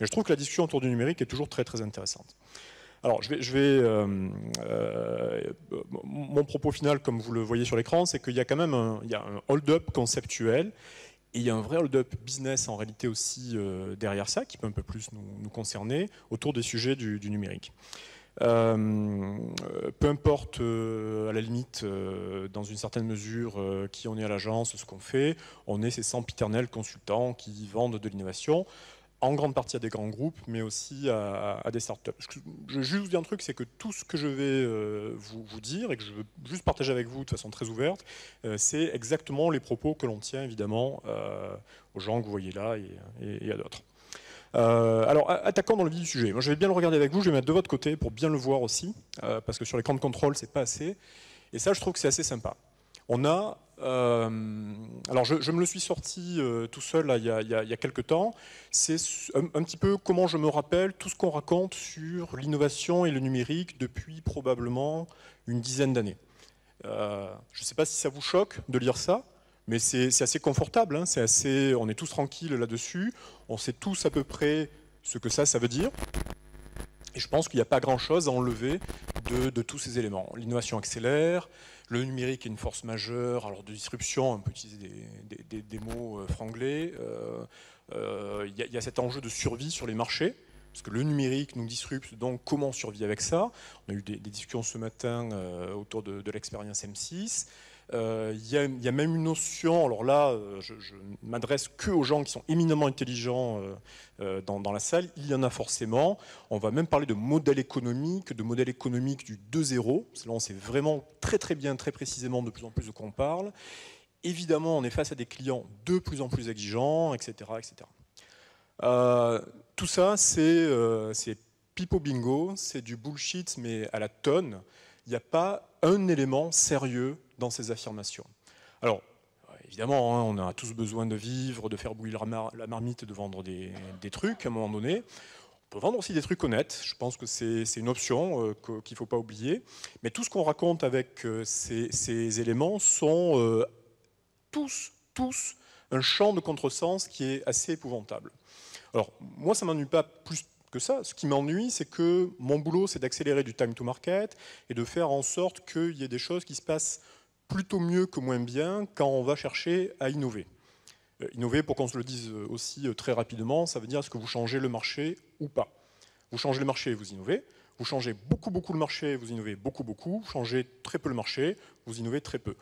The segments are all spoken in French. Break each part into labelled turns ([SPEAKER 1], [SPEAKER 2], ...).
[SPEAKER 1] Mais je trouve que la discussion autour du numérique est toujours très très intéressante. Alors, je vais, je vais euh, euh, mon propos final, comme vous le voyez sur l'écran, c'est qu'il y a quand même un, il y un hold-up conceptuel et il y a un vrai hold-up business en réalité aussi euh, derrière ça, qui peut un peu plus nous, concerner autour des sujets du, numérique. peu importe à la limite, dans une certaine mesure, qui on est à l'agence, ce qu'on fait, on est ces sempiternels consultants qui vendent de l'innovation en grande partie à des grands groupes, mais aussi à, des startups. Je, juste vous dire un truc, c'est que tout ce que je vais euh, vous, dire et que je veux juste partager avec vous de façon très ouverte, euh, c'est exactement les propos que l'on tient évidemment euh, aux gens que vous voyez là et, à d'autres. alors, attaquant dans le vif du sujet. Moi, je vais bien le regarder avec vous, je vais mettre de votre côté pour bien le voir aussi, parce que sur l'écran de contrôle, c'est pas assez. Et ça, je trouve que c'est assez sympa. On a, euh, alors je, me le suis sorti euh, tout seul il, y a, quelques temps, c'est un, petit peu comment je me rappelle tout ce qu'on raconte sur l'innovation et le numérique depuis probablement une dizaine d'années. Euh, je ne sais pas si ça vous choque de lire ça, mais c'est assez confortable, hein, assez, on est tous tranquilles là-dessus, on sait tous à peu près ce que ça, ça veut dire. Et je pense qu'il n'y a pas grand-chose à enlever de, de, tous ces éléments. L'innovation accélère, le numérique est une force majeure alors de disruption, on peut utiliser des, mots euh, franglais. Euh, euh, il y, a cet enjeu de survie sur les marchés parce que le numérique nous disrupte, donc comment on survit avec ça On a eu des, discussions ce matin autour de, de l'expérience M6. Euh, il y, a même une notion, alors là, euh, je, ne m'adresse que aux gens qui sont éminemment intelligents euh, dans, la salle, il y en a forcément. On va même parler de modèle économique, de modèle économique du 2-0. Là, on sait vraiment très très bien, très précisément de plus en plus de quoi on parle. Évidemment, on est face à des clients de plus en plus exigeants, etc. etc. tout ça, c'est pipo bingo, c'est du bullshit, mais à la tonne il n'y a pas un élément sérieux dans ces affirmations. Alors, évidemment, hein, on a tous besoin de vivre, de faire bouillir la marmite, de vendre des, trucs à un moment donné. On peut vendre aussi des trucs honnêtes, je pense que c'est une option euh, qu'il ne faut pas oublier. Mais tout ce qu'on raconte avec euh, ces, éléments sont euh, tous, tous un champ de contresens qui est assez épouvantable. Alors, moi, ça ne m'ennuie pas plus que ça. Ce qui m'ennuie, c'est que mon boulot, c'est d'accélérer du time to market et de faire en sorte qu'il y ait des choses qui se passent plutôt mieux que moins bien quand on va chercher à innover. Euh, innover, pour qu'on se le dise euh, aussi euh, très rapidement, ça veut dire est-ce que vous changez le marché ou pas. Vous changez le marché vous innovez. Vous changez beaucoup, beaucoup le marché, vous innovez beaucoup, beaucoup. Vous changez très peu le marché, vous innovez très peu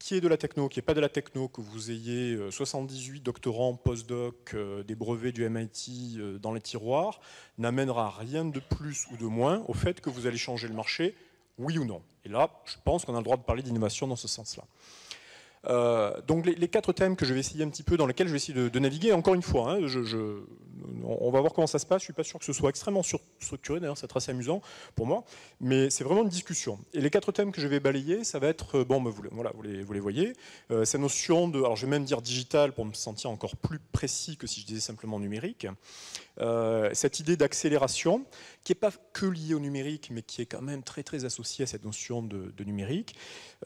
[SPEAKER 1] qui est de la techno, qui n'est pas de la techno, que vous ayez 78 euh, doctorants, postdocs, euh, des brevets du MIT euh, dans les tiroirs, n'amènera rien de plus ou de moins au fait que vous allez changer le marché, oui ou non. Et là, je pense qu'on a le droit de parler d'innovation dans ce sens-là. Euh, donc les, quatre thèmes que je vais essayer un petit peu, dans lesquels je vais essayer de, naviguer, encore une fois, hein, je, on va voir comment ça se passe, je suis pas sûr que ce soit extrêmement structuré, d'ailleurs c'est assez amusant pour moi, mais c'est vraiment une discussion. Et les quatre thèmes que je vais balayer, ça va être, euh, bon, me bah, vous, voilà, vous, les, voyez, euh, cette notion de, alors je vais même dire digital pour me sentir encore plus précis que si je disais simplement numérique, cette idée d'accélération, qui n'est pas que liée au numérique, mais qui est quand même très très associée à cette notion de, de numérique,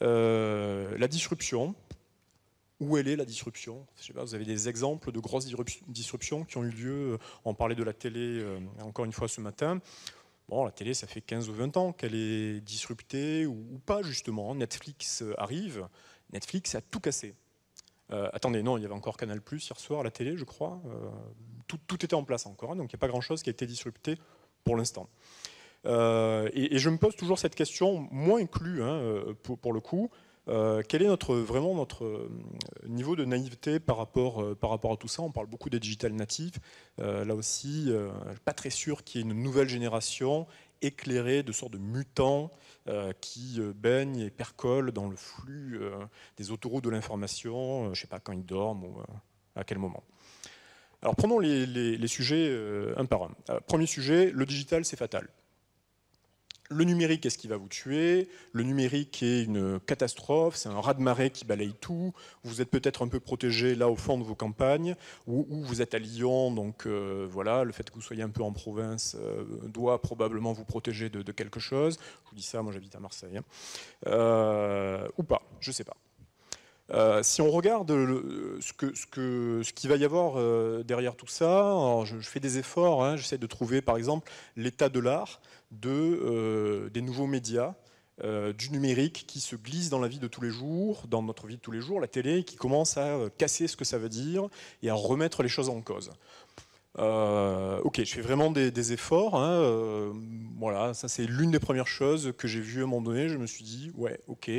[SPEAKER 1] la disruption, où elle est la disruption Vous avez des exemples de grosses disruptions qui ont eu lieu. Euh, on parlait de la télé euh, encore une fois ce matin. Bon, la télé, ça fait 15 ou 20 ans qu'elle est disruptée ou, pas, justement. Netflix euh, arrive. Netflix a tout cassé. attendez, non, il y avait encore Canal Plus hier soir, la télé, je crois. tout, était en place encore, hein, donc il n'y a pas grand-chose qui a été disrupté pour l'instant. et, je me pose toujours cette question, moins inclus hein, pour, le coup, euh, quel est notre, vraiment notre euh, niveau de naïveté par rapport, euh, par rapport à tout ça On parle beaucoup des digital natifs. là aussi, pas très sûr qu'il y ait une nouvelle génération éclairée de sortes de mutants qui baignent et percolent dans le flux des autoroutes de l'information, je ne sais pas quand ils dorment ou à quel moment. Alors prenons les sujets un par un. premier sujet, le digital, c'est fatal le numérique est ce qui va vous tuer, le numérique est une catastrophe, c'est un raz-de-marée qui balaye tout, vous êtes peut-être un peu protégé là au fond de vos campagnes, ou, vous êtes à Lyon, donc euh, voilà, le fait que vous soyez un peu en province euh, doit probablement vous protéger de, quelque chose, je vous dis ça, moi j'habite à Marseille, hein. euh, ou pas, je ne sais pas. Euh, si on regarde ce, que, qu'il va y avoir euh, derrière tout ça, je, fais des efforts, hein. j'essaie de trouver par exemple l'état de l'art de, euh, des nouveaux médias, du numérique qui se glisse dans la vie de tous les jours, dans notre vie de tous les jours, la télé qui commence à casser ce que ça veut dire et à remettre les choses en cause. ok, je fais vraiment des, efforts. Hein, voilà, ça c'est l'une des premières choses que j'ai vues à un moment donné. Je me suis dit, ouais, ok,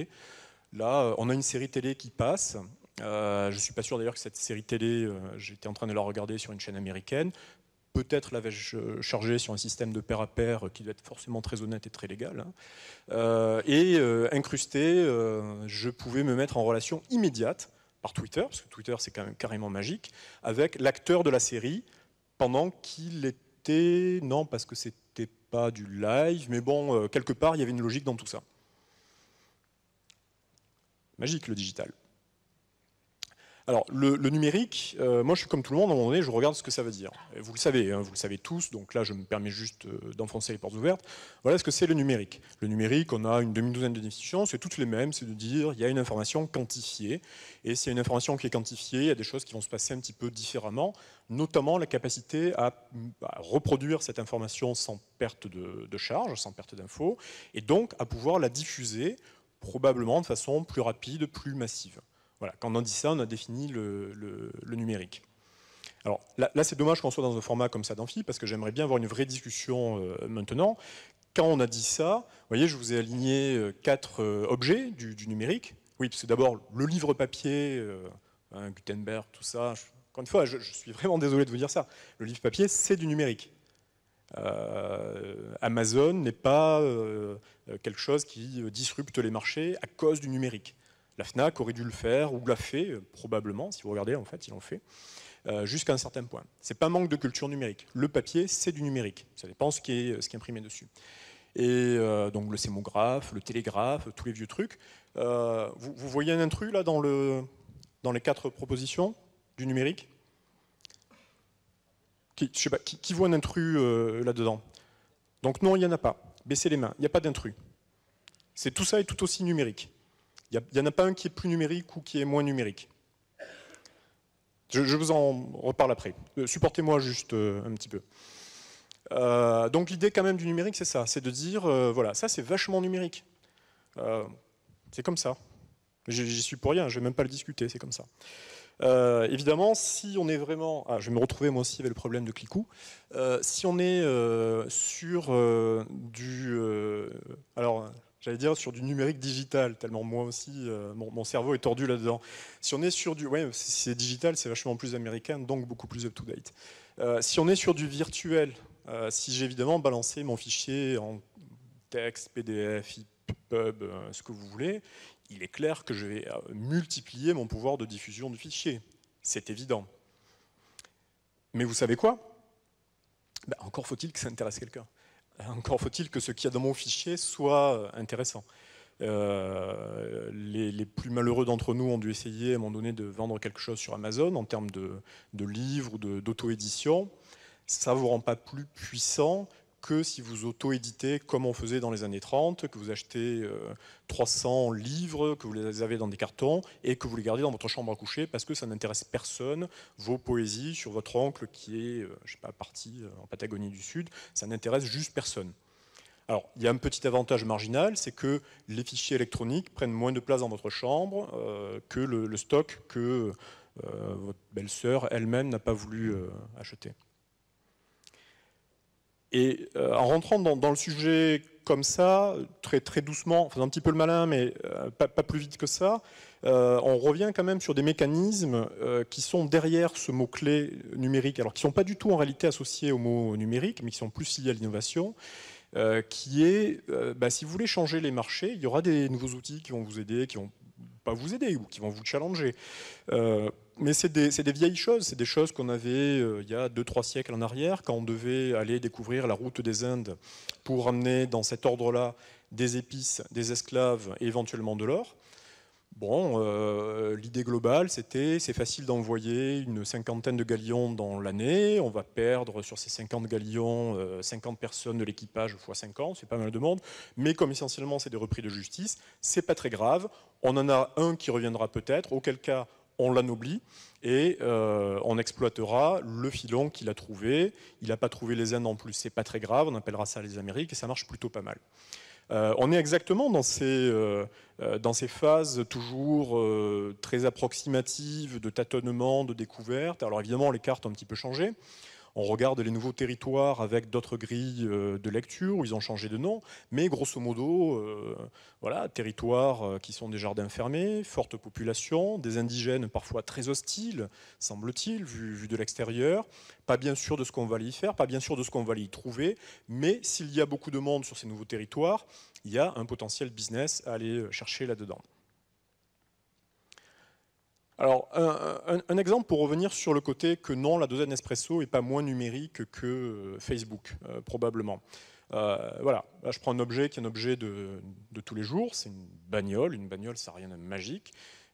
[SPEAKER 1] Là, euh, on a une série télé qui passe. Euh, je ne suis pas sûr d'ailleurs que cette série télé, euh, j'étais en train de la regarder sur une chaîne américaine. Peut-être l'avais-je chargée sur un système de pair à pair qui doit être forcément très honnête et très légal. Hein. et incrusté, je pouvais me mettre en relation immédiate par Twitter, parce que Twitter c'est quand même carrément magique, avec l'acteur de la série pendant qu'il était. Non, parce que c'était pas du live, mais bon, quelque part il y avait une logique dans tout ça magique, le digital. Alors, le, numérique, euh, moi je suis comme tout le monde, à un moment donné, je regarde ce que ça veut dire. vous le savez, hein, vous le savez tous, donc là je me permets juste euh, d'enfoncer les portes ouvertes. Voilà ce que c'est le numérique. Le numérique, on a une demi-douzaine de définitions, c'est toutes les mêmes, c'est de dire il y a une information quantifiée, et s'il y a une information qui est quantifiée, il y a des choses qui vont se passer un petit peu différemment, notamment la capacité à, reproduire cette information sans perte de, de charge, sans perte d'info, et donc à pouvoir la diffuser probablement de façon plus rapide, plus massive. Voilà, quand on dit ça, on a défini le, numérique. Alors là, c'est dommage qu'on soit dans un format comme ça d'amphi, parce que j'aimerais bien avoir une vraie discussion euh, maintenant. Quand on a dit ça, vous voyez, je vous ai aligné euh, quatre euh, objets du, numérique. Oui, c'est d'abord, le livre papier, hein, Gutenberg, tout ça. encore une fois, je, suis vraiment désolé de vous dire ça. Le livre papier, c'est du numérique. Euh, Amazon n'est pas euh, quelque chose qui euh, disrupte les marchés à cause du numérique. La FNAC aurait dû le faire, ou l'a fait, probablement, si vous regardez, en fait, ils l'ont fait, jusqu'à un certain point. Ce n'est pas manque de culture numérique. Le papier, c'est du numérique. Ça dépend ce qui est, ce qui est imprimé dessus. Et donc le sémographe, le télégraphe, tous les vieux trucs. vous, voyez un intrus, là, dans les quatre propositions du numérique qui, je voit un intrus euh, là-dedans Donc non, il n'y en a pas. Baissez les mains, il n'y a pas d'intrus. C'est tout ça est tout aussi numérique. Il n'y en a pas un qui est plus numérique ou qui est moins numérique. Je, vous en reparle après. Euh, supportez-moi juste euh, un petit peu. donc l'idée quand même du numérique, c'est ça, c'est de dire, voilà, ça c'est vachement numérique. c'est comme ça. J'y suis pour rien, je ne vais même pas le discuter, c'est comme ça. Euh, évidemment, si on est vraiment, ah, je vais me retrouver moi aussi avec le problème de Clicou, euh, si on est euh, sur du, alors j'allais dire sur du numérique digital, tellement moi aussi, mon, cerveau est tordu là-dedans. Si on est sur du, ouais, si c'est digital, c'est vachement plus américain, donc beaucoup plus up-to-date. si on est sur du virtuel, si j'ai évidemment balancé mon fichier en texte, PDF, IP, pub, euh, ce que vous voulez, il est clair que je vais euh, multiplier mon pouvoir de diffusion du fichier. C'est évident. Mais vous savez quoi ben, Encore faut-il que ça intéresse quelqu'un. Encore faut-il que ce qu'il y a dans mon fichier soit euh, intéressant. les, plus malheureux d'entre nous ont dû essayer à un moment donné de vendre quelque chose sur Amazon en termes de, de livres ou d'auto-édition. Ça ne vous rend pas plus puissant que si vous auto-éditez comme on faisait dans les années 30, que vous achetez 300 euh, livres, que vous les avez dans des cartons et que vous les gardez dans votre chambre à coucher parce que ça n'intéresse personne, vos poésies sur votre oncle qui est, euh, je sais pas, parti euh, en Patagonie du Sud, ça n'intéresse juste personne. Alors, il y a un petit avantage marginal, c'est que les fichiers électroniques prennent moins de place dans votre chambre que le, stock que votre belle-sœur elle-même n'a pas voulu acheter. Et euh, en rentrant dans, le sujet comme ça, très, très doucement, en faisant un petit peu le malin, mais euh, pas, plus vite que ça, euh, on revient quand même sur des mécanismes qui sont derrière ce mot-clé numérique, alors qui ne sont pas du tout en réalité associés au mot numérique, mais qui sont plus liés à l'innovation. qui est, bah, si vous voulez changer les marchés, il y aura des nouveaux outils qui vont vous aider, qui vont pas vous aider ou qui vont vous challenger mais c'est des, vieilles choses, c'est des choses qu'on avait euh, il y a 2-3 siècles en arrière, quand on devait aller découvrir la route des Indes pour amener dans cet ordre-là des épices, des esclaves et éventuellement de l'or. Bon, euh, l'idée globale, c'était c'est facile d'envoyer une cinquantaine de galions dans l'année, on va perdre sur ces 50 galions 50 euh, personnes de l'équipage fois 50, c'est pas mal de monde, mais comme essentiellement c'est des repris de justice, c'est pas très grave, on en a un qui reviendra peut-être, auquel cas on l'anoblit et euh, on exploitera le filon qu'il a trouvé. Il n'a pas trouvé les Indes en plus, c'est pas très grave, on appellera ça les Amériques et ça marche plutôt pas mal. Euh, on est exactement dans ces, euh, dans ces phases toujours très approximatives de tâtonnement, de découverte. Alors évidemment, les cartes ont un petit peu changé. On regarde les nouveaux territoires avec d'autres grilles euh, de lecture où ils ont changé de nom, mais grosso modo, euh, voilà, territoires euh, qui sont des jardins fermés, forte population, des indigènes parfois très hostiles, semble-t-il, vu, vu de l'extérieur. Pas bien sûr de ce qu'on va y faire, pas bien sûr de ce qu'on va y trouver, mais s'il y a beaucoup de monde sur ces nouveaux territoires, il y a un potentiel business à aller chercher là-dedans. Alors, un, exemple pour revenir sur le côté que non, la dosette espresso n'est pas moins numérique que euh, Facebook, euh, probablement. Euh, voilà, je prends un objet qui est un objet de, de tous les jours, c'est une bagnole, une bagnole ça n'a rien de magique,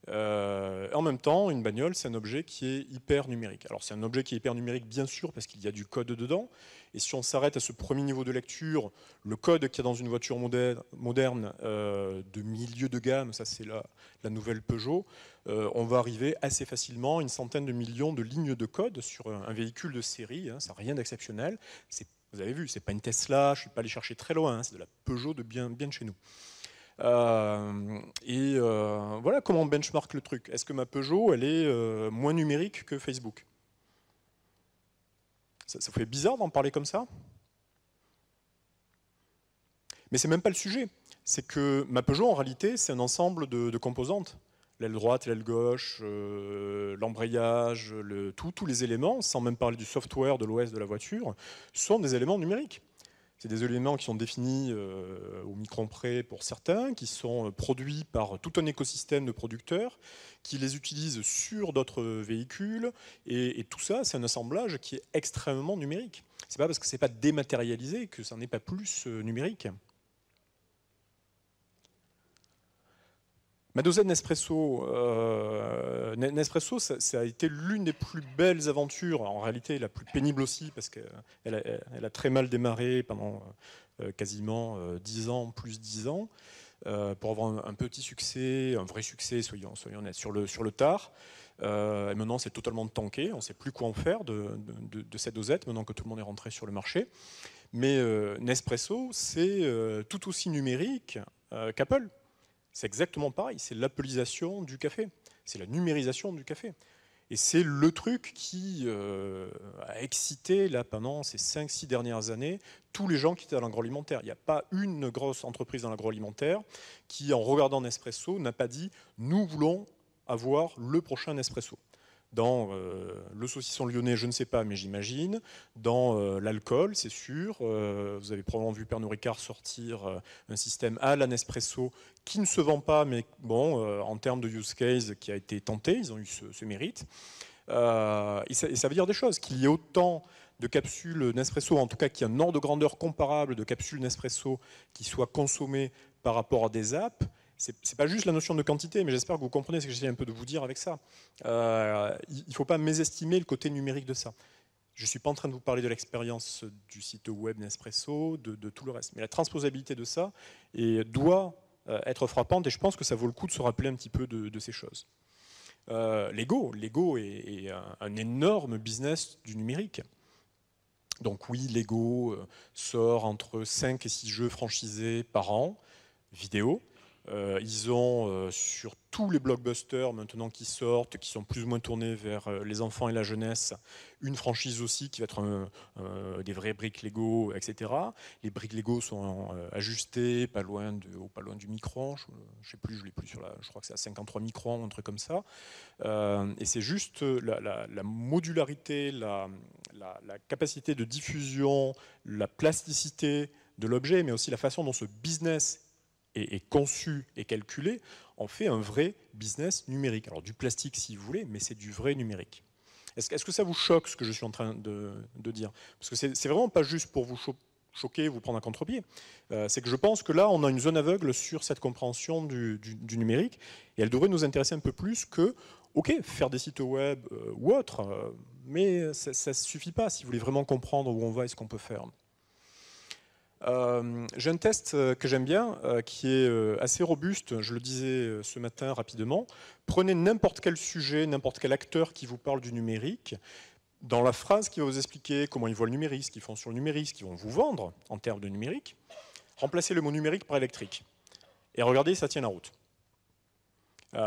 [SPEAKER 1] euh, en même temps, une bagnole, c'est un objet qui est hyper numérique. Alors c'est un objet qui est hyper numérique, bien sûr, parce qu'il y a du code dedans. Et si on s'arrête à ce premier niveau de lecture, le code qu'il y a dans une voiture moderne, euh, de milieu de gamme, ça c'est la, nouvelle Peugeot, euh, on va arriver assez facilement à une centaine de millions de lignes de code sur un, véhicule de série. Hein. ça rien d'exceptionnel. Vous avez vu, ce n'est pas une Tesla, je ne suis pas allé chercher très loin, hein. c'est de la Peugeot de bien, bien de chez nous. Euh, et euh, voilà comment on benchmark le truc. Est-ce que ma Peugeot, elle est euh, moins numérique que Facebook ça, fait bizarre d'en parler comme ça Mais c'est même pas le sujet. C'est que ma Peugeot, en réalité, c'est un ensemble de, composantes. L'aile droite, l'aile gauche, l'embrayage, le, tous les éléments, sans même parler du software, de l'OS de la voiture, sont des éléments numériques. C'est des éléments qui sont définis euh, au micron près pour certains, qui sont euh, produits par tout un écosystème de producteurs, qui les utilisent sur d'autres véhicules. Et, tout ça, c'est un assemblage qui est extrêmement numérique. C'est pas parce que c'est pas dématérialisé que ça n'est pas plus euh, numérique. Ma dosette Nespresso, euh, ça, a été l'une des plus belles aventures, en réalité la plus pénible aussi, parce qu'elle euh, euh, a, très mal démarré pendant quasiment 10 ans, plus 10 ans, pour avoir un, petit succès, un vrai succès, soyons, honnêtes, sur le, tard. et maintenant, c'est totalement tanké, on ne sait plus quoi en faire de, cette dosette, maintenant que tout le monde est rentré sur le marché. Mais Nespresso, c'est tout aussi numérique qu'Apple. C'est exactement pareil, c'est l'appelisation du café, c'est la numérisation du café. Et c'est le truc qui euh, a excité, là, pendant ces 5-6 dernières années, tous les gens qui étaient à l'agroalimentaire. Il n'y a pas une grosse entreprise dans l'agroalimentaire qui, en regardant Nespresso, n'a pas dit Nous voulons avoir le prochain Nespresso dans euh, le saucisson lyonnais, je ne sais pas, mais j'imagine, dans euh, l'alcool, c'est sûr. Euh, vous avez probablement vu Pernod Ricard sortir un système à la Nespresso qui ne se vend pas, mais bon, en termes de use case qui a été tenté, ils ont eu ce, mérite. Et ça, et, ça, veut dire des choses, qu'il y ait autant de capsules Nespresso, en tout cas qu'il y ait un ordre de grandeur comparable de capsules Nespresso qui soient consommées par rapport à des apps, c'est pas juste la notion de quantité, mais j'espère que vous comprenez ce que j'essaie un peu de vous dire avec ça. Euh, il ne faut pas mésestimer le côté numérique de ça. Je ne suis pas en train de vous parler de l'expérience du site web Nespresso, de, tout le reste, mais la transposabilité de ça doit euh, être frappante, et je pense que ça vaut le coup de se rappeler un petit peu de, ces choses. Euh, Lego, Lego est, un, un, énorme business du numérique. Donc oui, Lego sort entre 5 et 6 jeux franchisés par an, vidéo, euh, ils ont euh, sur tous les blockbusters maintenant qui sortent, qui sont plus ou moins tournés vers euh, les enfants et la jeunesse, une franchise aussi qui va être des vrais briques Lego, etc. Les briques Lego sont ajustées, pas loin, de, oh, pas loin du micron, je, ne sais plus, je l'ai plus sur la, je crois que c'est à 53 microns, un truc comme ça. et c'est juste la, modularité, la, la capacité de diffusion, la plasticité de l'objet, mais aussi la façon dont ce business et conçu et calculé, on fait un vrai business numérique. Alors du plastique si vous voulez, mais c'est du vrai numérique. Est-ce que ça vous choque ce que je suis en train de, dire Parce que c'est vraiment pas juste pour vous choquer, vous prendre un contre-pied. Euh, c'est que je pense que là, on a une zone aveugle sur cette compréhension du, numérique, et elle devrait nous intéresser un peu plus que, ok, faire des sites web euh, ou autre, euh, mais ça ne suffit pas si vous voulez vraiment comprendre où on va et ce qu'on peut faire. Euh, j'ai un test euh, que j'aime bien, euh, qui est assez robuste, je le disais ce matin rapidement. Prenez n'importe quel sujet, n'importe quel acteur qui vous parle du numérique, dans la phrase qui va vous expliquer comment ils voient le numérique, ce qu'ils font sur le numérique, ce qu'ils vont vous vendre en termes de numérique, remplacez le mot numérique par électrique. Et regardez, ça tient la route.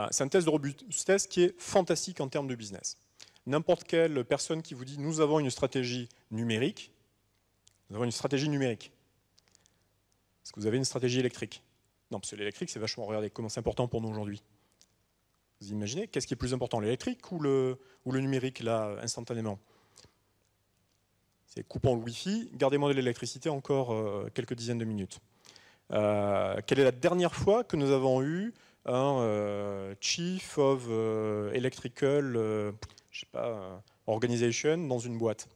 [SPEAKER 1] C'est un test de robustesse qui est fantastique en termes de business. N'importe quelle personne qui vous dit nous avons une stratégie numérique, nous avons une stratégie numérique. Est-ce que vous avez une stratégie électrique Non, parce que l'électrique, c'est vachement, regardez comment c'est important pour nous aujourd'hui. Vous imaginez, qu'est-ce qui est plus important, l'électrique ou le, ou le numérique, là, instantanément C'est coupons le Wi-Fi, gardez-moi de l'électricité encore euh, quelques dizaines de minutes. Euh, quelle est la dernière fois que nous avons eu un euh, chief of electrical, je sais pas, organization dans une boîte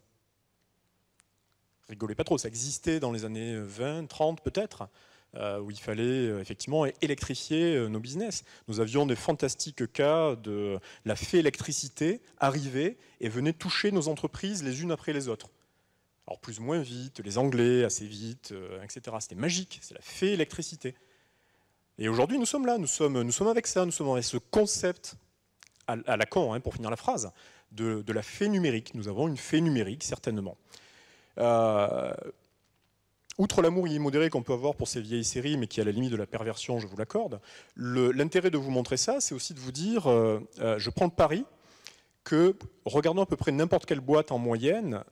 [SPEAKER 1] rigolez pas trop, ça existait dans les années 20, euh, 30 peut-être, euh, où il fallait euh, effectivement électrifier nos business. Nous avions des fantastiques cas de la fée électricité arrivait et venait toucher nos entreprises les unes après les autres. Alors plus ou moins vite, les Anglais assez vite, etc. C'était magique, c'est la fée électricité. Et aujourd'hui, nous sommes là, nous sommes, avec ça, nous sommes avec ce concept à, Lacan la hein, pour finir la phrase, de la fée numérique. Nous avons une fée numérique, certainement. Euh, outre l'amour immodéré qu'on peut avoir pour ces vieilles séries, mais qui est à la limite de la perversion, je vous l'accorde, l'intérêt de vous montrer ça, c'est aussi de vous dire, euh, euh, je prends le pari que, regardant à peu près n'importe quelle boîte en moyenne,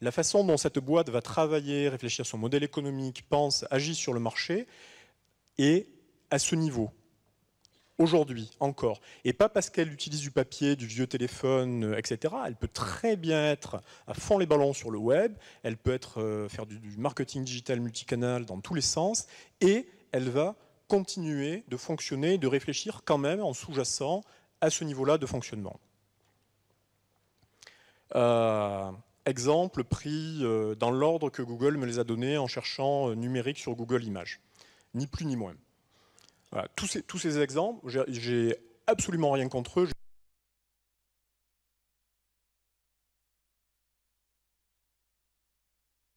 [SPEAKER 1] la façon dont cette boîte va travailler, réfléchir son modèle économique, pense, agit sur le marché, est à ce niveau aujourd'hui encore, et pas parce qu'elle utilise du papier, du vieux téléphone, euh, etc. Elle peut très bien être à fond les ballons sur le web, elle peut être, euh, faire du, marketing digital multicanal dans tous les sens, et elle va continuer de fonctionner, de réfléchir quand même en sous-jacent à ce niveau-là de fonctionnement. Euh, exemple pris dans l'ordre que Google me les a donnés en cherchant numérique sur Google Images. Ni plus ni moins tous, ces, exemples, j'ai absolument rien contre eux.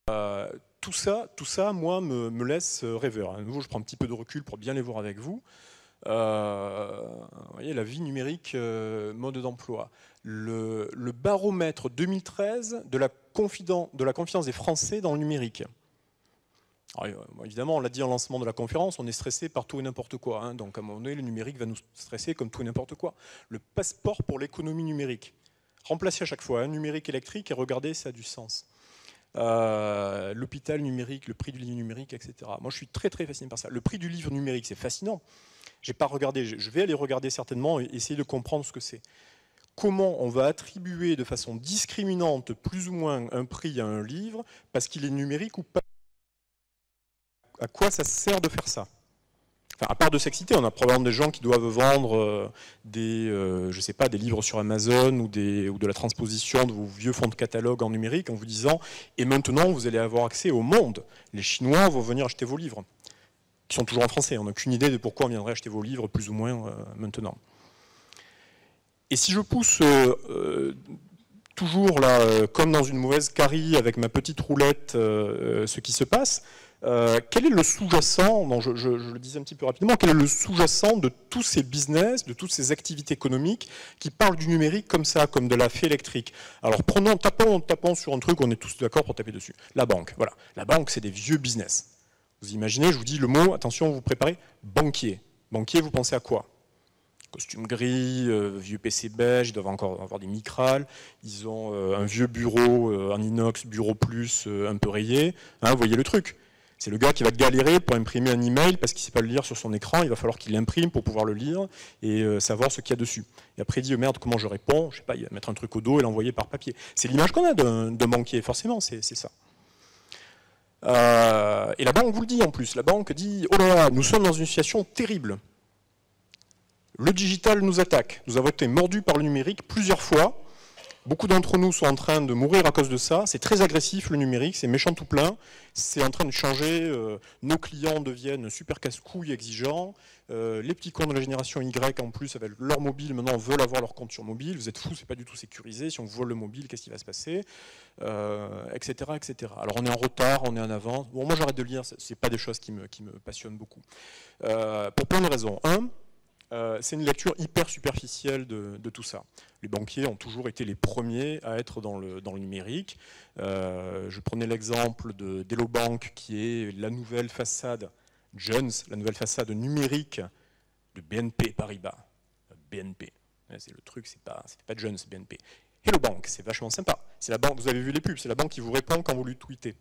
[SPEAKER 1] Euh, tout ça, tout ça, moi, me, laisse euh, rêveur. À nouveau, je prends un petit peu de recul pour bien les voir avec vous. Euh, vous voyez, la vie numérique, mode d'emploi. Le, baromètre 2013 de la confiance des Français dans le numérique. Ah, euh, évidemment, on l'a dit en lancement de la conférence, on est stressé par tout et n'importe quoi. Hein. Donc à un moment donné, le numérique va nous stresser comme tout et n'importe quoi. Le passeport pour l'économie numérique. Remplacer à chaque fois un hein, numérique électrique et regarder ça a du sens. Euh, l'hôpital numérique, le prix du livre numérique, etc. Moi, je suis très très fasciné par ça. Le prix du livre numérique, c'est fascinant. J'ai pas regardé, je vais aller regarder certainement et essayer de comprendre ce que c'est. Comment on va attribuer de façon discriminante plus ou moins un prix à un livre parce qu'il est numérique ou pas à quoi ça sert de faire ça Enfin, à part de s'exciter, on a probablement des gens qui doivent vendre euh, des, euh, je sais pas, des livres sur Amazon ou, des, ou de la transposition de vos vieux fonds de catalogue en numérique en vous disant et maintenant vous allez avoir accès au monde. Les Chinois vont venir acheter vos livres, qui sont toujours en français. On n'a aucune idée de pourquoi on viendrait acheter vos livres plus ou moins euh, maintenant. Et si je pousse toujours là, comme dans une mauvaise carie avec ma petite roulette, ce qui se passe, euh, quel est le sous-jacent, je, je, le disais un petit peu rapidement, quel est le sous-jacent de tous ces business, de toutes ces activités économiques qui parlent du numérique comme ça, comme de la fée électrique Alors prenons, tapons, tapons sur un truc, on est tous d'accord pour taper dessus. La banque, voilà. La banque, c'est des vieux business. Vous imaginez, je vous dis le mot, attention, vous préparez, banquier. Banquier, vous pensez à quoi costume gris, euh, vieux PC beige, ils doivent encore avoir des micrales, ils ont euh, un vieux bureau en inox, bureau plus, un peu rayé, hein, vous voyez le truc. C'est le gars qui va galérer pour imprimer un email parce qu'il ne sait pas le lire sur son écran. Il va falloir qu'il l'imprime pour pouvoir le lire et euh, savoir ce qu'il y a dessus. Et après, il dit oh, merde, comment je réponds Je sais pas, il va mettre un truc au dos et l'envoyer par papier. C'est l'image qu'on a d'un banquier, forcément, c'est ça. Euh, et la banque vous le dit en plus. La banque dit Oh là là, nous sommes dans une situation terrible. Le digital nous attaque. Nous avons été mordus par le numérique plusieurs fois. Beaucoup d'entre nous sont en train de mourir à cause de ça. C'est très agressif le numérique, c'est méchant tout plein. C'est en train de changer. Euh, nos clients deviennent super casse-couilles exigeants. Euh, les petits cons de la génération Y, en plus, avec leur mobile, maintenant veulent avoir leur compte sur mobile. Vous êtes fous, c'est pas du tout sécurisé. Si on vole le mobile, qu'est-ce qui va se passer etc., euh, etc. Alors on est en retard, on est en avance. Bon, moi j'arrête de lire, c'est pas des choses qui me, passionnent beaucoup. pour plein de raisons. Un, euh, c'est une lecture hyper superficielle de, tout ça. Les banquiers ont toujours été les premiers à être dans le, numérique. Euh, je prenais l'exemple de Delo Bank, qui est la nouvelle façade Jones, la nouvelle façade numérique de BNP Paribas. BNP, c'est le truc, c'est pas, pas Jones, BNP. Hello Bank, c'est vachement sympa. C'est la banque, vous avez vu les pubs, c'est la banque qui vous répond quand vous lui tweetez.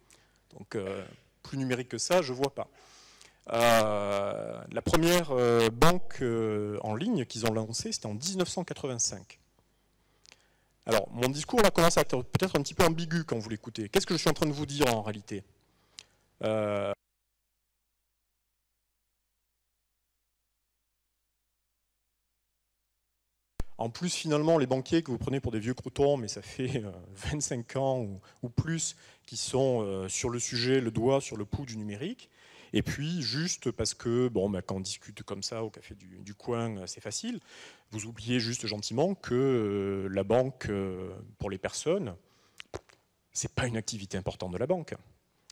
[SPEAKER 1] Donc euh, plus numérique que ça, je vois pas la première euh, banque euh, en ligne qu'ils ont lancée, c'était en 1985. Alors, mon discours là commence à être peut-être un petit peu ambigu quand vous l'écoutez. Qu'est-ce que je suis en train de vous dire en réalité euh, En plus, finalement, les banquiers que vous prenez pour des vieux croutons, mais ça fait 25 ans ou plus, qui sont sur le sujet, le doigt sur le pouls du numérique, et puis, juste parce que, bon, bah, quand on discute comme ça au café du, coin, euh, c'est facile, vous oubliez juste gentiment que euh, la banque, euh, pour les personnes, c'est pas une activité importante de la banque.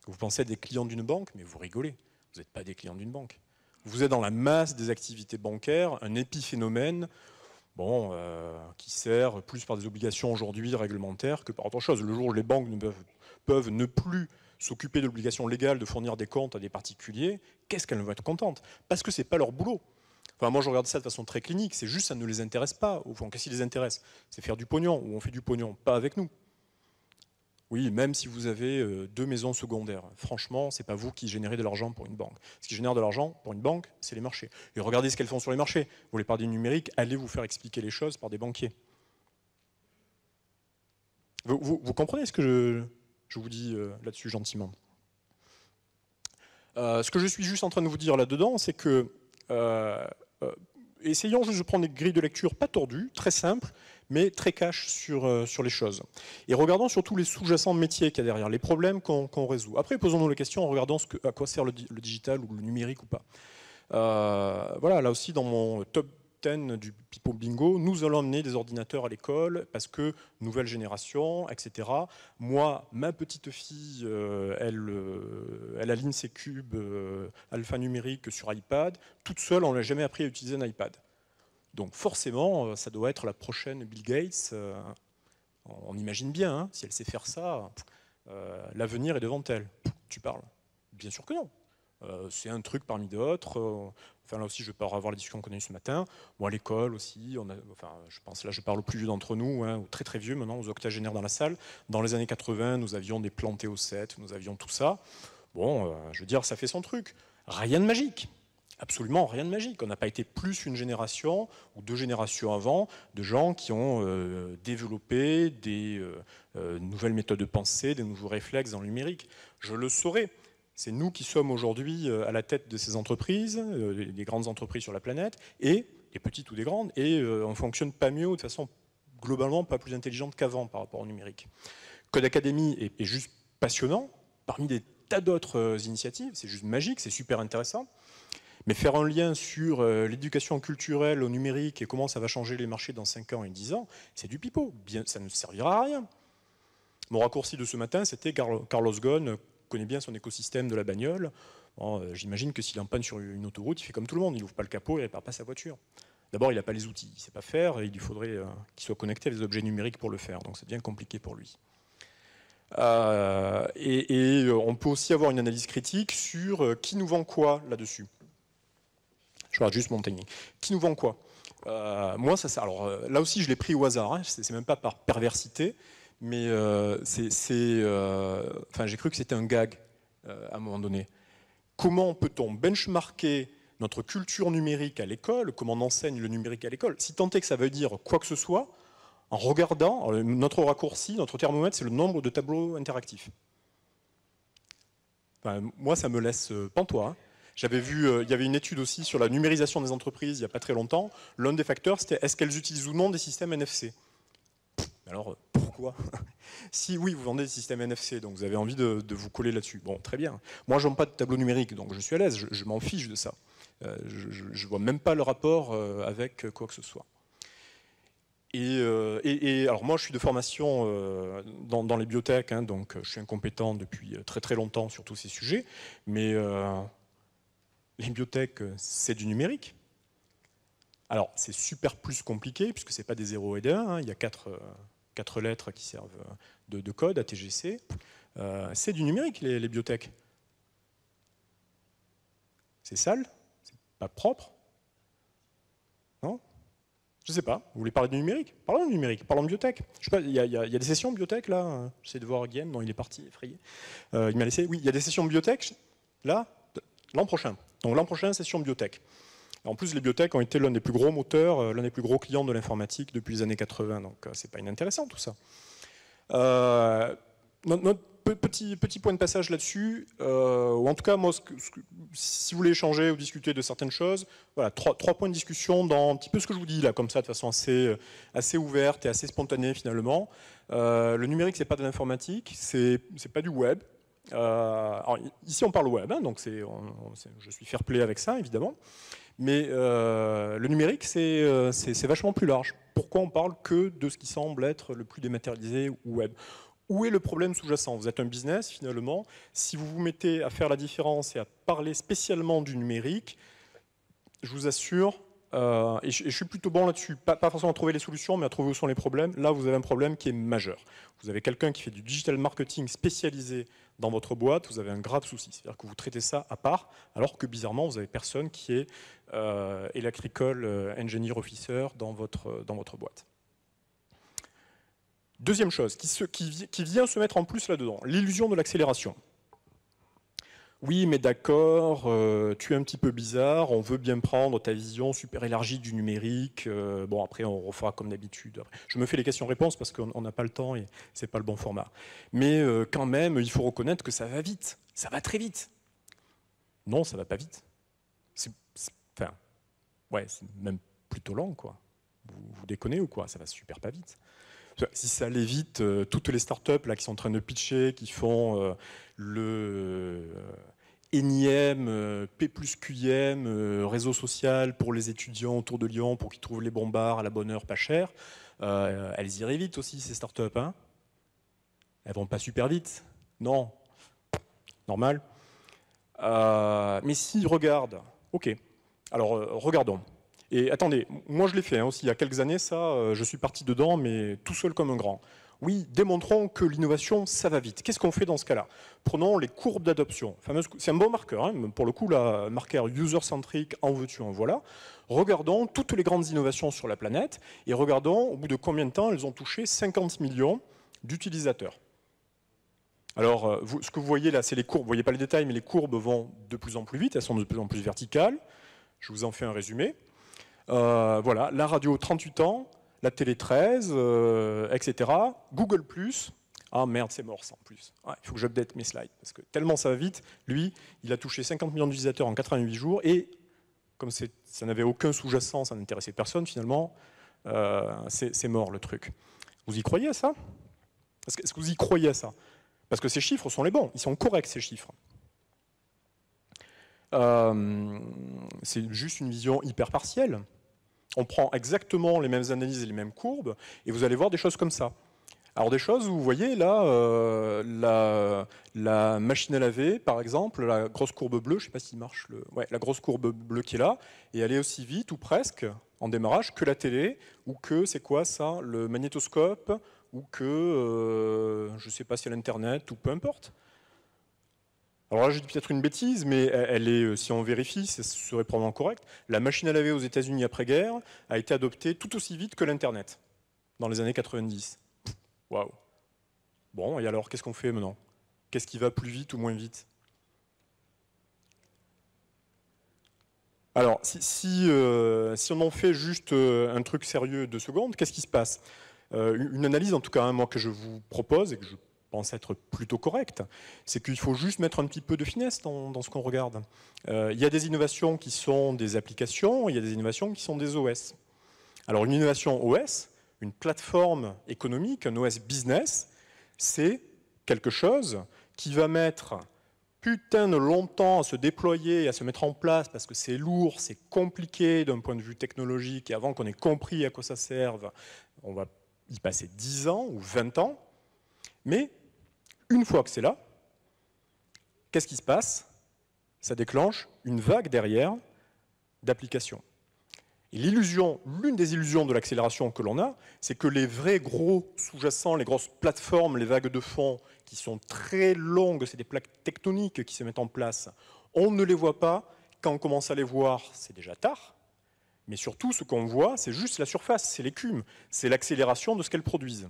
[SPEAKER 1] Vous pensez à des clients d'une banque, mais vous rigolez, vous n'êtes pas des clients d'une banque. Vous êtes dans la masse des activités bancaires, un épiphénomène bon, qui sert plus par des obligations aujourd'hui réglementaires que par autre chose. Le jour où les banques ne peuvent ne plus s'occuper de l'obligation légale de fournir des comptes à des particuliers, qu'est-ce qu'elles vont être contentes Parce que ce n'est pas leur boulot. Enfin, moi, je regarde ça de façon très clinique. C'est juste, ça ne les intéresse pas. Au fond, qu'est-ce qui les intéresse C'est faire du pognon, ou on fait du pognon, pas avec nous. Oui, même si vous avez euh, deux maisons secondaires. Franchement, ce n'est pas vous qui générez de l'argent pour une banque. Ce qui génère de l'argent pour une banque, c'est les marchés. Et regardez ce qu'elles font sur les marchés. Vous voulez parler du numérique, allez vous faire expliquer les choses par des banquiers. vous comprenez ce que je, je vous dis euh, là-dessus gentiment. Euh, ce que je suis juste en train de vous dire là-dedans, c'est que euh, essayons juste de prendre des grilles de lecture pas tordues, très simples, mais très cash sur, sur les choses. Et regardons surtout les sous-jacents métiers qu'il y a derrière, les problèmes qu'on résout. Après, posons-nous la question en regardant ce que, à quoi sert le, digital ou le numérique ou pas. voilà, là aussi, dans mon top du Pipo Bingo, nous allons emmener des ordinateurs à l'école parce que nouvelle génération, etc. Moi, ma petite fille, euh, elle, euh, elle aligne ses cubes euh, alphanumériques sur iPad. Toute seule, on l'a jamais appris à utiliser un iPad. Donc forcément, ça doit être la prochaine Bill Gates. on imagine bien, hein, si elle sait faire ça, l'avenir est devant elle. Tu parles Bien sûr que non. Euh, c'est un truc parmi d'autres. Euh, enfin, là aussi, je vais pas avoir la discussion qu'on a eue ce matin. ou à l'école aussi, je pense là, je parle aux plus vieux d'entre nous, hein, aux très très vieux maintenant, aux octogénaires dans la salle. Dans les années 80, nous avions des plantés au 7, nous avions tout ça. Bon, euh, je veux dire, ça fait son truc. Rien de magique. Absolument rien de magique. On n'a pas été plus une génération ou deux générations avant de gens qui ont développé des nouvelles méthodes de pensée, des nouveaux réflexes dans le numérique. Je le saurais c'est nous qui sommes aujourd'hui euh, à la tête de ces entreprises, des euh, grandes entreprises sur la planète, et des petites ou des grandes, et euh, on fonctionne pas mieux, de façon globalement pas plus intelligente qu'avant par rapport au numérique. Code Academy est, juste passionnant, parmi des tas d'autres initiatives, c'est juste magique, c'est super intéressant. Mais faire un lien sur l'éducation culturelle au numérique et comment ça va changer les marchés dans 5 ans et 10 ans, c'est du pipeau. ça ne servira à rien. Mon raccourci de ce matin, c'était Carlos Ghosn, connaît bien son écosystème de la bagnole. Euh, j'imagine que s'il est panne sur une autoroute, il fait comme tout le monde, il n'ouvre pas le capot, il répare pas sa voiture. D'abord, il n'a pas les outils, il ne sait pas faire, et il lui faudrait euh, qu'il soit connecté à des objets numériques pour le faire, donc c'est bien compliqué pour lui. Euh, et, on peut aussi avoir une analyse critique sur qui nous vend quoi là-dessus. Je regarde juste mon technique. Qui nous vend quoi Moi, ça, sert. alors là aussi, je l'ai pris au hasard. Hein. Ce c'est même pas par perversité mais euh, euh, j'ai cru que c'était un gag euh, à un moment donné. Comment peut-on benchmarker notre culture numérique à l'école, comment on enseigne le numérique à l'école, si tant est que ça veut dire quoi que ce soit, en regardant, notre raccourci, notre thermomètre, c'est le nombre de tableaux interactifs. moi, ça me laisse pantois. Hein. J'avais vu, il y avait une étude aussi sur la numérisation des entreprises il n'y a pas très longtemps. L'un des facteurs, c'était est-ce qu'elles utilisent ou non des systèmes NFC alors euh, pourquoi Si oui, vous vendez des systèmes NFC, donc vous avez envie de, vous coller là-dessus. Bon, très bien. Moi, je j'aime pas de tableau numérique, donc je suis à l'aise, je, m'en fiche de ça. Euh, je ne vois même pas le rapport euh, avec quoi que ce soit. Et, alors moi, je suis de formation dans, les biotech, hein, donc je suis incompétent depuis très très longtemps sur tous ces sujets, mais les biotech, c'est du numérique. Alors c'est super plus compliqué, puisque ce n'est pas des 0 et des 1, hein, il y a quatre quatre lettres qui servent de, code, ATGC. Euh, c'est du numérique, les, les C'est sale C'est pas propre Non Je sais pas. Vous voulez parler du numérique Parlons du numérique, parlons de biotech. Je il y, a des sessions biotech là J'essaie de voir Guillaume, non, il est parti, effrayé. Euh, il m'a laissé. Oui, il y a des sessions biotech, là, l'an prochain. Donc l'an prochain, session biotech en plus, les bibliothèques ont été l'un des plus gros moteurs, euh, l'un des plus gros clients de l'informatique depuis les années 80, donc euh, c'est pas inintéressant tout ça. Euh, notre petit, point de passage là-dessus, ou en tout cas, moi, si vous voulez échanger ou discuter de certaines choses, voilà, trois, points de discussion dans un petit peu ce que je vous dis là, comme ça, de façon assez, ouverte et assez spontanée finalement. le numérique, c'est pas de l'informatique, c'est pas du web, euh, ici, on parle web, hein, donc je suis fair-play avec ça, évidemment. Mais euh, le numérique, euh, c'est vachement plus large. Pourquoi on parle que de ce qui semble être le plus dématérialisé ou web Où est le problème sous-jacent Vous êtes un business, finalement. Si vous vous mettez à faire la différence et à parler spécialement du numérique, je vous assure, euh, et, je, suis plutôt bon là-dessus, pas, forcément à trouver les solutions, mais à trouver où sont les problèmes. Là, vous avez un problème qui est majeur. Vous avez quelqu'un qui fait du digital marketing spécialisé dans votre boîte, vous avez un grave souci. C'est-à-dire que vous traitez ça à part, alors que bizarrement, vous n'avez personne qui est euh, electrical euh, engineer officer dans votre, euh, dans votre boîte. Deuxième chose, qui vient se mettre en plus là-dedans, l'illusion de l'accélération oui, mais d'accord, euh, tu es un petit peu bizarre, on veut bien prendre ta vision super élargie du numérique. Euh, bon, après, on refera comme d'habitude. Je me fais les questions-réponses parce qu'on n'a pas le temps et ce n'est pas le bon format. Mais euh, quand même, il faut reconnaître que ça va vite, ça va très vite. Non, ça va pas vite. C'est, enfin, ouais, c'est même plutôt lent, quoi. Vous, vous déconnez ou quoi Ça va super pas vite. Si ça allait vite, euh, toutes les startups là, qui sont en train de pitcher, qui font euh, le euh, énième P plus QM réseau social pour les étudiants autour de Lyon pour qu'ils trouvent les bons bars à la bonne heure pas cher, elles iraient vite aussi ces startups. Hein elles vont pas super vite. Non. Normal. mais si, regarde. Ok. Alors, regardons. Et attendez, moi je l'ai fait hein, aussi il y a quelques années, ça, euh, je suis parti dedans, mais tout seul comme un grand. Oui, démontrons que l'innovation, ça va vite. Qu'est-ce qu'on fait dans ce cas-là Prenons les courbes d'adoption. C'est un bon marqueur, hein, pour le coup, la marqueur user centric en veux-tu, en voilà. Regardons toutes les grandes innovations sur la planète et regardons au bout de combien de temps elles ont touché 50 millions d'utilisateurs. Alors, euh, ce que vous voyez là, c'est les courbes. Vous ne voyez pas les détails, mais les courbes vont de plus en plus vite, elles sont de plus en plus verticales. Je vous en fais un résumé. Euh, voilà, la radio 38 ans, la télé 13, euh, etc. Google ⁇ ah merde, c'est mort ça en plus. Il faut que j'update mes slides, parce que tellement ça va vite, lui, il a touché 50 millions d'utilisateurs en 88 jours, et comme ça n'avait aucun sous-jacent, ça n'intéressait personne finalement, euh, c'est mort le truc. Vous y croyez à ça Est-ce que, que vous y croyez à ça Parce que ces chiffres sont les bons, ils sont corrects ces chiffres. Euh, c'est juste une vision hyper partielle. On prend exactement les mêmes analyses et les mêmes courbes, et vous allez voir des choses comme ça. Alors des choses où vous voyez là, euh, la, la, machine à laver, par exemple, la grosse courbe bleue, je ne sais pas s'il marche, le, la grosse courbe bleue qui est là, et elle est aussi vite ou presque en démarrage que la télé, ou que c'est quoi ça, le magnétoscope, ou que euh, je ne sais pas si l'Internet, ou peu importe alors là, je dis peut-être une bêtise, mais elle est, euh, si on vérifie, ce serait probablement correct. La machine à laver aux États-Unis après-guerre a été adoptée tout aussi vite que l'Internet, dans les années 90. Waouh Bon, et alors, qu'est-ce qu'on fait maintenant Qu'est-ce qui va plus vite ou moins vite Alors, euh, si, on en fait juste euh, un truc sérieux de secondes, qu'est-ce qui se passe Une analyse, en tout cas, hein, moi, que je vous propose et que je pense être plutôt correct. C'est qu'il faut juste mettre un petit peu de finesse dans, ce qu'on regarde. Euh, il y a des innovations qui sont des applications, il y a des innovations qui sont des OS. Alors une innovation OS, une plateforme économique, un OS business, c'est quelque chose qui va mettre putain de longtemps à se déployer, à se mettre en place, parce que c'est lourd, c'est compliqué d'un point de vue technologique, et avant qu'on ait compris à quoi ça serve, on va y passer 10 ans ou 20 ans, mais une fois que c'est là, qu'est-ce qui se passe Ça déclenche une vague derrière d'applications. Et l'illusion, l'une des illusions de l'accélération que l'on a, c'est que les vrais gros sous-jacents, les grosses plateformes, les vagues de fond, qui sont très longues, c'est des plaques tectoniques qui se mettent en place, on ne les voit pas. Quand on commence à les voir, c'est déjà tard. Mais surtout, ce qu'on voit, c'est juste la surface, c'est l'écume, c'est l'accélération de ce qu'elles produisent.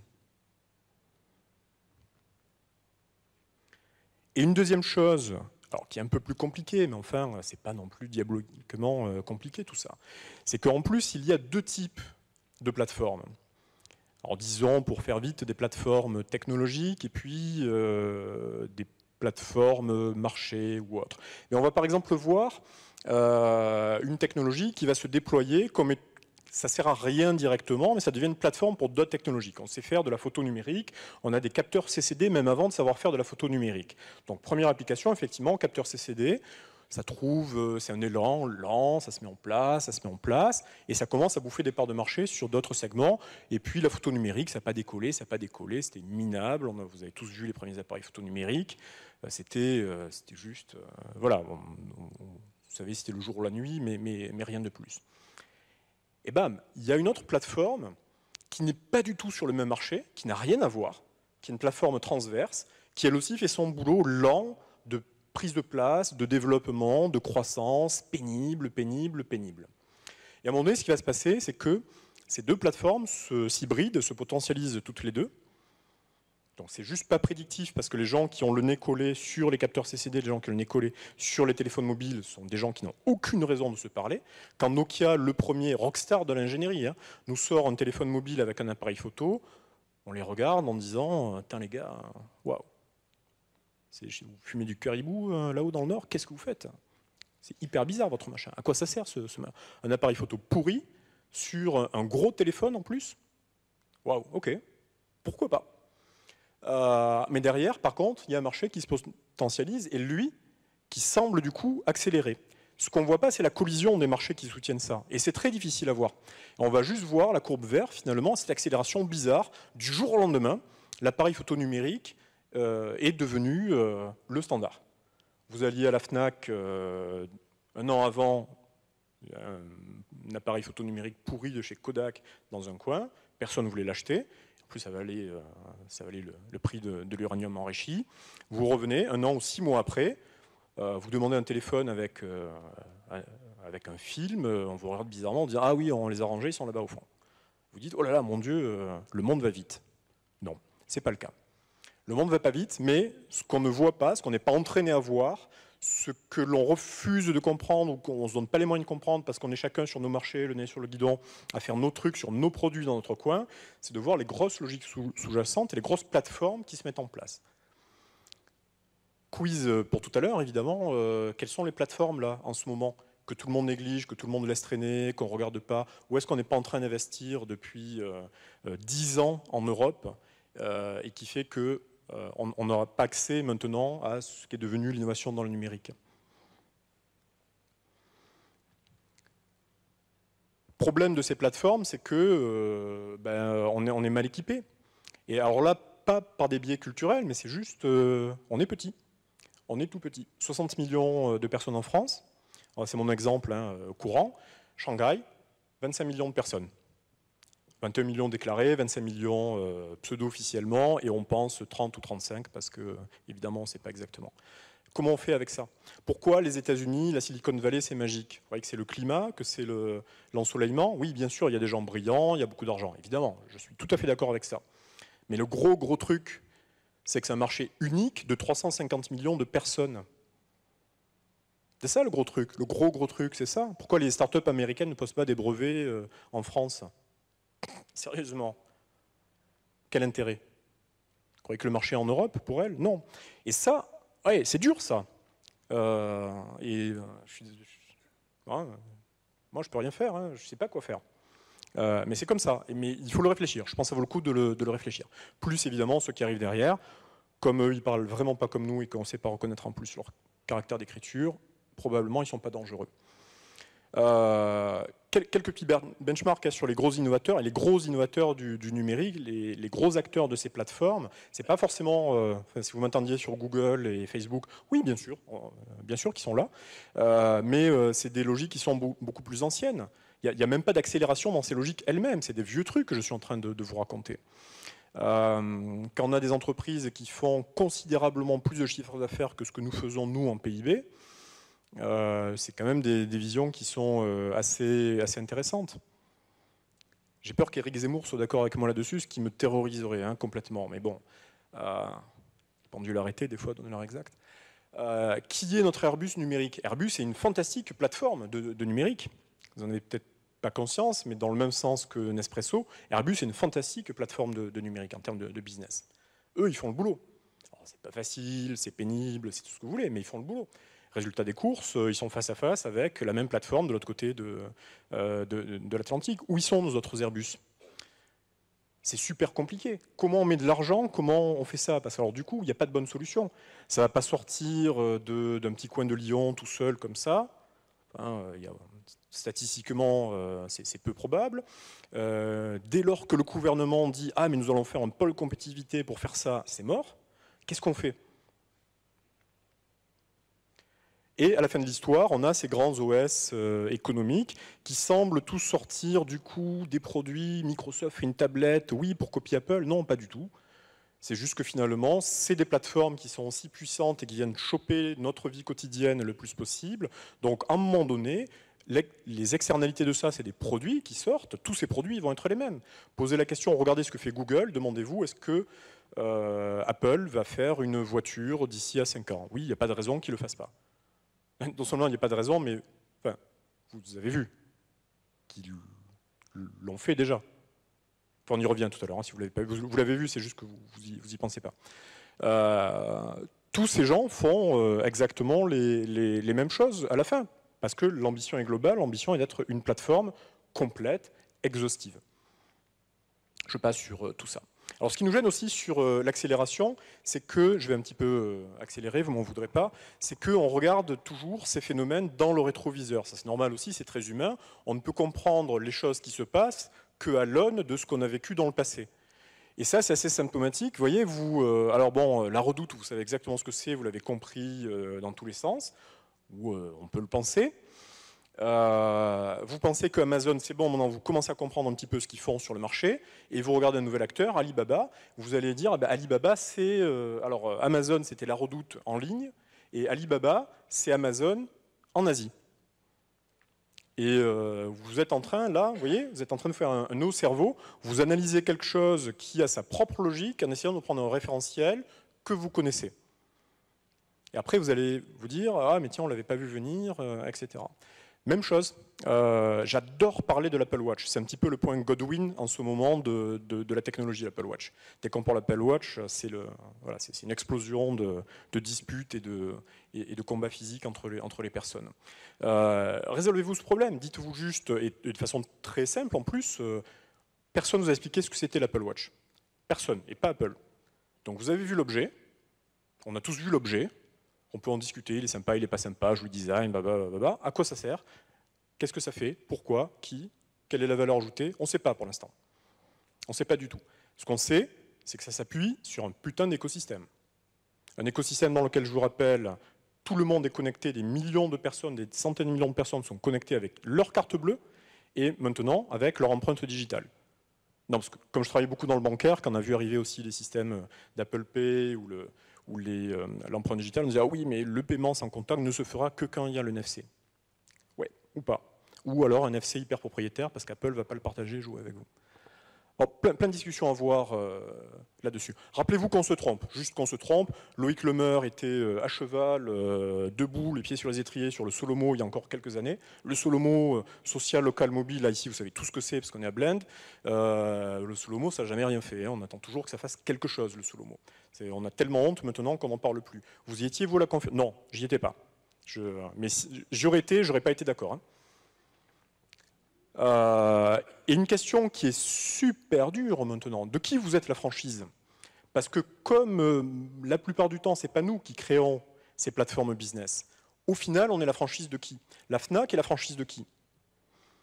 [SPEAKER 1] Et une deuxième chose, alors qui est un peu plus compliquée, mais enfin, ce n'est pas non plus diaboliquement euh, compliqué tout ça, c'est qu'en plus, il y a deux types de plateformes. Alors disons, pour faire vite, des plateformes technologiques et puis euh, des plateformes marché ou autre. Mais on va par exemple voir euh, une technologie qui va se déployer comme étant ça sert à rien directement, mais ça devient une plateforme pour d'autres technologies. on sait faire de la photo numérique, on a des capteurs CCD même avant de savoir faire de la photo numérique. Donc première application, effectivement, capteur CCD ça trouve, euh, c'est un élan lent, ça se met en place, ça se met en place, et ça commence à bouffer des parts de marché sur d'autres segments. Et puis la photo numérique, ça n'a pas décollé, ça n'a pas décollé, c'était minable. vous avez tous vu les premiers appareils photo numériques, euh, euh, c'était, juste, voilà, vous savez, c'était le jour ou la nuit, mais, mais rien de plus et bam, il y a une autre plateforme qui n'est pas du tout sur le même marché, qui n'a rien à voir, qui est une plateforme transverse, qui elle aussi fait son boulot lent de prise de place, de développement, de croissance, pénible, pénible, pénible. Et à un moment donné, ce qui va se passer, c'est que ces deux plateformes s'hybrident, se, se potentialisent toutes les deux, donc c'est juste pas prédictif parce que les gens qui ont le nez collé sur les capteurs CCD, les gens qui ont le nez collé sur les téléphones mobiles sont des gens qui n'ont aucune raison de se parler. Quand Nokia, le premier rockstar de l'ingénierie, hein, nous sort un téléphone mobile avec un appareil photo, on les regarde en disant euh, Tiens les gars, waouh, vous fumez du caribou euh, là-haut dans le nord, qu'est-ce que vous faites C'est hyper bizarre votre machin. À quoi ça sert ce un appareil photo pourri sur un gros téléphone en plus Waouh, ok, pourquoi pas euh, mais derrière, par contre, il y a un marché qui se potentialise et lui, qui semble du coup accélérer. Ce qu'on ne voit pas, c'est la collision des marchés qui soutiennent ça. Et c'est très difficile à voir. On va juste voir la courbe verte, finalement, cette accélération bizarre. Du jour au lendemain, l'appareil photo numérique euh, est devenu euh, le standard. Vous alliez à la FNAC un an avant, un, appareil photo numérique pourri de chez Kodak dans un coin, personne ne voulait l'acheter. En plus, ça valait, euh, ça le, prix de, l'uranium enrichi. Vous revenez un an ou six mois après, euh, vous demandez un téléphone avec, euh, avec un film, on vous regarde bizarrement, on dit Ah oui, on les a rangés, ils sont là-bas au fond. Vous dites Oh là là, mon Dieu, le monde va vite. Non, ce n'est pas le cas. Le monde ne va pas vite, mais ce qu'on ne voit pas, ce qu'on n'est pas entraîné à voir, ce que l'on refuse de comprendre ou qu'on ne se donne pas les moyens de comprendre parce qu'on est chacun sur nos marchés, le nez sur le guidon, à faire nos trucs sur nos produits dans notre coin, c'est de voir les grosses logiques sous-jacentes et les grosses plateformes qui se mettent en place. Quiz euh, pour tout à l'heure, évidemment, euh, quelles sont les plateformes là en ce moment que tout le monde néglige, que tout le monde laisse traîner, qu'on ne regarde pas Où est-ce qu'on n'est pas en train d'investir depuis 10 euh, ans en Europe et qui fait que euh, on n'aura pas accès maintenant à ce qui est devenu l'innovation dans le numérique. problème de ces plateformes, c'est que euh, ben, euh, est, mal équipé. Et alors là, pas par des biais culturels, mais c'est juste, on est petit. On est tout petit. 60 millions de personnes en France, c'est mon exemple hein, courant. Shanghai, 25 millions de personnes. 21 millions déclarés, 25 millions euh, pseudo-officiellement, et on pense 30 ou 35 parce que, évidemment, on ne sait pas exactement. Comment on fait avec ça Pourquoi les États-Unis, la Silicon Valley, c'est magique Vous voyez que c'est le climat, que c'est l'ensoleillement Oui, bien sûr, il y a des gens brillants, il y a beaucoup d'argent, évidemment, je suis tout à fait d'accord avec ça. Mais le gros, gros truc, c'est que c'est un marché unique de 350 millions de personnes. C'est ça le gros truc, le gros, gros truc, c'est ça. Pourquoi les startups américaines ne posent pas des brevets euh, en France Sérieusement, quel intérêt Vous croyez que le marché en Europe, pour elle Non. Et ça, ouais, c'est dur ça. Euh, et euh, je suis, hein, moi, je peux rien faire, hein, je ne sais pas quoi faire. Euh, mais c'est comme ça. mais il faut le réfléchir. Je pense que ça vaut le coup de le, réfléchir. Plus évidemment, ceux qui arrivent derrière, comme eux, ils parlent vraiment pas comme nous et qu'on ne sait pas reconnaître en plus leur caractère d'écriture, probablement ils ne sont pas dangereux. Euh, quelques petits benchmarks sur les gros innovateurs et les gros innovateurs du, numérique, les, gros acteurs de ces plateformes. C'est pas forcément, euh, si vous m'entendiez sur Google et Facebook, oui, bien sûr, euh, bien sûr qu'ils sont là, mais c'est des logiques qui sont beaucoup plus anciennes. Il n'y a, même pas d'accélération dans ces logiques elles-mêmes. C'est des vieux trucs que je suis en train de, de vous raconter. quand on a des entreprises qui font considérablement plus de chiffres d'affaires que ce que nous faisons nous en PIB, euh, c'est quand même des, visions qui sont euh, assez, assez intéressantes. J'ai peur qu'Éric Zemmour soit d'accord avec moi là-dessus, ce qui me terroriserait hein, complètement. Mais bon, euh, pendu l'arrêter des fois, donner l'heure exacte. Euh, qui est notre Airbus numérique Airbus est une fantastique plateforme de, numérique. Vous n'en avez peut-être pas conscience, mais dans le même sens que Nespresso, Airbus est une fantastique plateforme de, numérique en termes de, de, business. Eux, ils font le boulot. C'est pas facile, c'est pénible, c'est tout ce que vous voulez, mais ils font le boulot. Résultat des courses, euh, ils sont face à face avec la même plateforme de l'autre côté de, euh, de, l'Atlantique. Où ils sont nos autres Airbus c'est super compliqué. Comment on met de l'argent Comment on fait ça Parce que alors, du coup, il n'y a pas de bonne solution. Ça ne va pas sortir euh, d'un petit coin de Lyon tout seul comme ça. statistiquement, c'est peu probable. dès lors que le gouvernement dit Ah, mais nous allons faire un pôle compétitivité pour faire ça, c'est mort. Qu'est-ce qu'on fait Et à la fin de l'histoire, on a ces grands OS euh, économiques qui semblent tous sortir du coup des produits. Microsoft une tablette, oui, pour copier Apple. Non, pas du tout. C'est juste que finalement, c'est des plateformes qui sont aussi puissantes et qui viennent choper notre vie quotidienne le plus possible. Donc, à un moment donné, les externalités de ça, c'est des produits qui sortent. Tous ces produits vont être les mêmes. Posez la question, regardez ce que fait Google, demandez-vous, est-ce que euh, Apple va faire une voiture d'ici à 5 ans Oui, il n'y a pas de raison qu'il ne le fasse pas. Dans seulement il n'y a pas de raison, mais vous avez vu qu'ils l'ont fait déjà. on y revient tout à l'heure, hein, si vous l'avez pas vu. Vous, l'avez vu, c'est juste que vous n'y vous y pensez pas. Euh, tous ces gens font euh, exactement les, mêmes choses à la fin, parce que l'ambition est globale, l'ambition est d'être une plateforme complète, exhaustive. Je passe sur euh, tout ça. Alors ce qui nous gêne aussi sur euh, l'accélération, c'est que, je vais un petit peu euh, accélérer, vous m'en voudrez pas, c'est qu'on regarde toujours ces phénomènes dans le rétroviseur. Ça c'est normal aussi, c'est très humain. On ne peut comprendre les choses qui se passent qu'à l'aune de ce qu'on a vécu dans le passé. Et ça, c'est assez symptomatique. voyez, vous, euh, alors bon, la redoute, vous savez exactement ce que c'est, vous l'avez compris dans tous les sens, ou on peut le penser. Euh, vous pensez que Amazon, c'est bon, maintenant vous commencez à comprendre un petit peu ce qu'ils font sur le marché, et vous regardez un nouvel acteur, Alibaba, vous allez dire, ah ben, Alibaba, c'est... Euh, alors euh, Amazon, c'était la redoute en ligne, et Alibaba, c'est Amazon en Asie. Et vous êtes en train, là, vous voyez, vous êtes en train de faire un, un, haut cerveau, vous analysez quelque chose qui a sa propre logique en essayant de prendre un référentiel que vous connaissez. Et après, vous allez vous dire, ah, mais tiens, on ne l'avait pas vu venir, etc. Même chose, euh, j'adore parler de l'Apple Watch. C'est un petit peu le point Godwin en ce moment de, la technologie l'Apple Watch. Dès qu'on parle Apple Watch, c'est voilà, une explosion de, de disputes et de, et, de combats physiques entre les, entre les personnes. Euh, résolvez-vous ce problème. Dites-vous juste, et, de façon très simple en plus, euh, personne ne vous a expliqué ce que c'était l'Apple Watch. Personne, et pas Apple. Donc vous avez vu l'objet, on a tous vu l'objet, on peut en discuter, il est sympa, il n'est pas sympa, je lui design, blablabla. Bah, bah. À quoi ça sert Qu'est-ce que ça fait Pourquoi Qui Quelle est la valeur ajoutée On ne sait pas pour l'instant. On ne sait pas du tout. Ce qu'on sait, c'est que ça s'appuie sur un putain d'écosystème. Un écosystème dans lequel, je vous rappelle, tout le monde est connecté, des millions de personnes, des centaines de millions de personnes sont connectées avec leur carte bleue et maintenant avec leur empreinte digitale. comme je travaille beaucoup dans le bancaire, quand on a vu arriver aussi les systèmes euh, d'Apple Pay ou le, ou euh, l'empreinte digitale, nous dit ah oui, mais le paiement sans contact ne se fera que quand il y a le NFC. Ouais, ou pas. Ou alors un NFC hyper propriétaire parce qu'Apple ne va pas le partager et jouer avec vous. plein, de discussions à voir euh, là-dessus. Rappelez-vous qu'on se trompe, juste qu'on se trompe. Loïc Lemeur était euh, à cheval, debout, les pieds sur les étriers, sur le Solomo il y a encore quelques années. Le Solomo social, local, mobile, là ici vous savez tout ce que c'est parce qu'on est à Blend. le Solomo ça n'a jamais rien fait, hein. on attend toujours que ça fasse quelque chose le Solomo on a tellement honte maintenant qu'on n'en parle plus. Vous y étiez, vous, la conférence Non, j'y étais pas. Je, mais j'aurais été, j'aurais pas été d'accord. Hein. Euh, et une question qui est super dure maintenant. De qui vous êtes la franchise Parce que comme euh, la plupart du temps, ce n'est pas nous qui créons ces plateformes business, au final, on est la franchise de qui La FNAC est la franchise de qui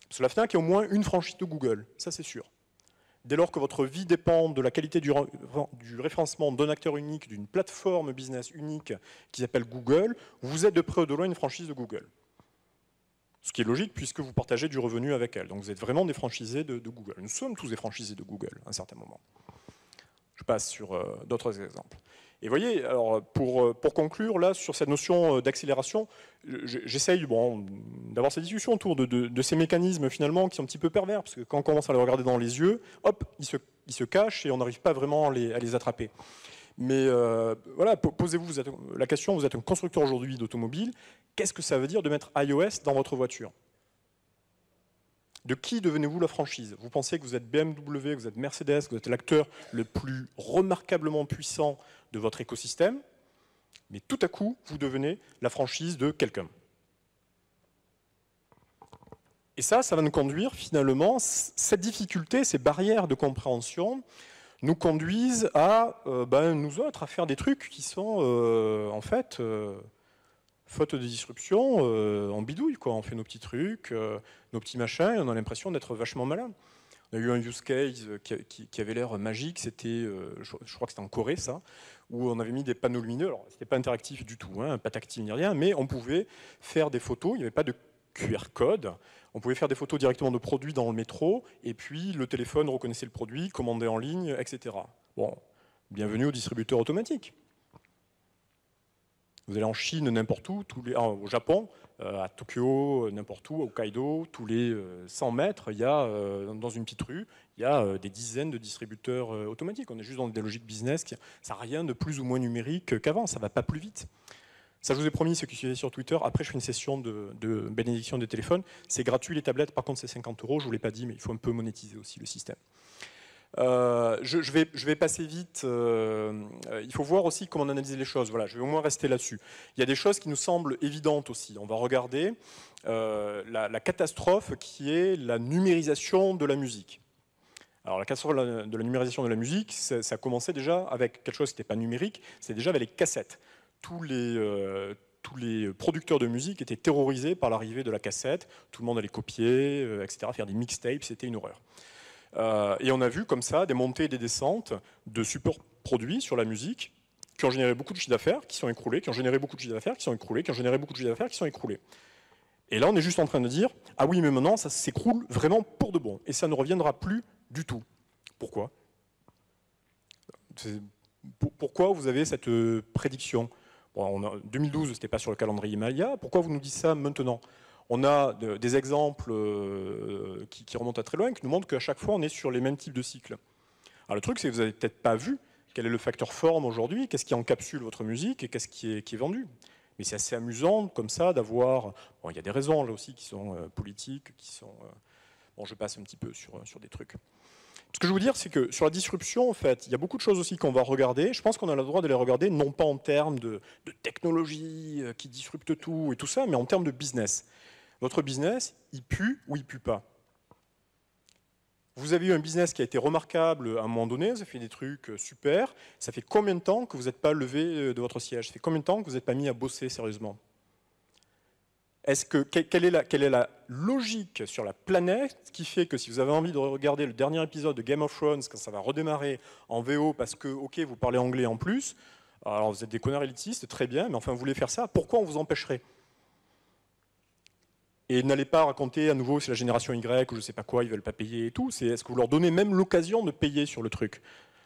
[SPEAKER 1] Parce que la FNAC est au moins une franchise de Google, ça c'est sûr. Dès lors que votre vie dépend de la qualité du, référencement d'un acteur unique, d'une plateforme business unique qui s'appelle Google, vous êtes de près ou de loin une franchise de Google. Ce qui est logique puisque vous partagez du revenu avec elle. Donc vous êtes vraiment des franchisés de, Google. Nous sommes tous des franchisés de Google à un certain moment. Je passe sur euh, d'autres exemples. Et voyez, alors pour, euh, pour conclure là sur cette notion euh, d'accélération, j'essaye bon, d'avoir cette discussion autour de, ces mécanismes finalement qui sont un petit peu pervers, parce que quand on commence à les regarder dans les yeux, hop, ils se, se cachent et on n'arrive pas vraiment à les, attraper. Mais euh, voilà, posez-vous la question, vous êtes un constructeur aujourd'hui d'automobile, qu'est-ce que ça veut dire de mettre iOS dans votre voiture de qui devenez-vous la franchise Vous pensez que vous êtes BMW, que vous êtes Mercedes, que vous êtes l'acteur le plus remarquablement puissant de votre écosystème, mais tout à coup, vous devenez la franchise de quelqu'un. Et ça, ça va nous conduire finalement, cette difficulté, ces barrières de compréhension, nous conduisent à, euh, ben, nous autres, à faire des trucs qui sont, euh, en fait, euh, faute de disruption, en bidouille, quoi. On fait nos petits trucs, nos petits machins, et on a l'impression d'être vachement malin y a eu un use case euh, qui, avait l'air magique, c'était, euh, je, crois que c'était en Corée ça, où on avait mis des panneaux lumineux, alors c'était pas interactif du tout, hein, pas tactile ni rien, mais on pouvait faire des photos, il n'y avait pas de QR code, on pouvait faire des photos directement de produits dans le métro, et puis le téléphone reconnaissait le produit, commandait en ligne, etc. Bon, bienvenue au distributeur automatique. Vous allez en Chine, n'importe où, tous les, au Japon, euh, à Tokyo, n'importe où, à Hokkaido, tous les 100 euh, mètres, il y a, euh, dans une petite rue, il y a des dizaines de distributeurs automatiques. On est juste dans des logiques business, qui, ça n'a rien de plus ou moins numérique qu'avant, ça ne va pas plus vite. Ça, je vous ai promis, ceux qui suivaient sur Twitter, après je fais une session de, de bénédiction des téléphones, c'est gratuit les tablettes, par contre c'est 50 euros, je ne vous l'ai pas dit, mais il faut un peu monétiser aussi le système. Euh, je, vais, je, vais, passer vite. Euh, il faut voir aussi comment on analyse les choses. Voilà, je vais au moins rester là-dessus. Il y a des choses qui nous semblent évidentes aussi. On va regarder euh, la, catastrophe qui est la numérisation de la musique. Alors la catastrophe de la numérisation de la musique, ça, commençait déjà avec quelque chose qui n'était pas numérique, c'est déjà avec les cassettes. Tous les tous les producteurs de musique étaient terrorisés par l'arrivée de la cassette. Tout le monde allait copier, etc., faire des mixtapes, c'était une horreur. Euh, et on a vu comme ça des montées et des descentes de supports produits sur la musique qui ont généré beaucoup de chiffres d'affaires, qui sont écroulés, qui ont généré beaucoup de chiffres d'affaires, qui sont écroulés, qui ont généré beaucoup de chiffres d'affaires, qui sont écroulés. Et là, on est juste en train de dire ah oui, mais maintenant, ça s'écroule vraiment pour de bon, et ça ne reviendra plus du tout. Pourquoi Pourquoi vous avez cette euh, prédiction 2012, ce n'était pas sur le calendrier Maya. Pourquoi vous nous dites ça maintenant on a des exemples euh, qui, remontent à très loin, qui nous montrent qu'à chaque fois, on est sur les mêmes types de cycles. Alors le truc, c'est que vous n'avez peut-être pas vu quel est le facteur forme aujourd'hui, qu'est-ce qui encapsule votre musique et qu'est-ce qui, qui est, vendu. Mais c'est assez amusant, comme ça, d'avoir... Bon, il y a des raisons, là aussi, qui sont euh, politiques, qui sont... Euh, bon, je passe un petit peu sur, sur des trucs. Ce que je veux dire, c'est que sur la disruption, en fait, il y a beaucoup de choses aussi qu'on va regarder. Je pense qu'on a le droit de les regarder, non pas en termes de, de, technologie qui disrupte tout et tout ça, mais en termes de business. Votre business, il pue ou il pue pas. Vous avez eu un business qui a été remarquable à un moment donné, avez fait des trucs euh, super. Ça fait combien de temps que vous n'êtes pas levé euh, de votre siège Ça fait combien de temps que vous n'êtes pas mis à bosser sérieusement est-ce que, quelle, est la, quelle est la logique sur la planète qui fait que si vous avez envie de regarder le dernier épisode de Game of Thrones, quand ça va redémarrer en VO, parce que, ok, vous parlez anglais en plus, alors vous êtes des connards élitistes, très bien, mais enfin vous voulez faire ça, pourquoi on vous empêcherait et n'allez pas raconter à nouveau c'est la génération Y ou je sais pas quoi, ils veulent pas payer et tout. est-ce que vous leur donnez même l'occasion de payer sur le truc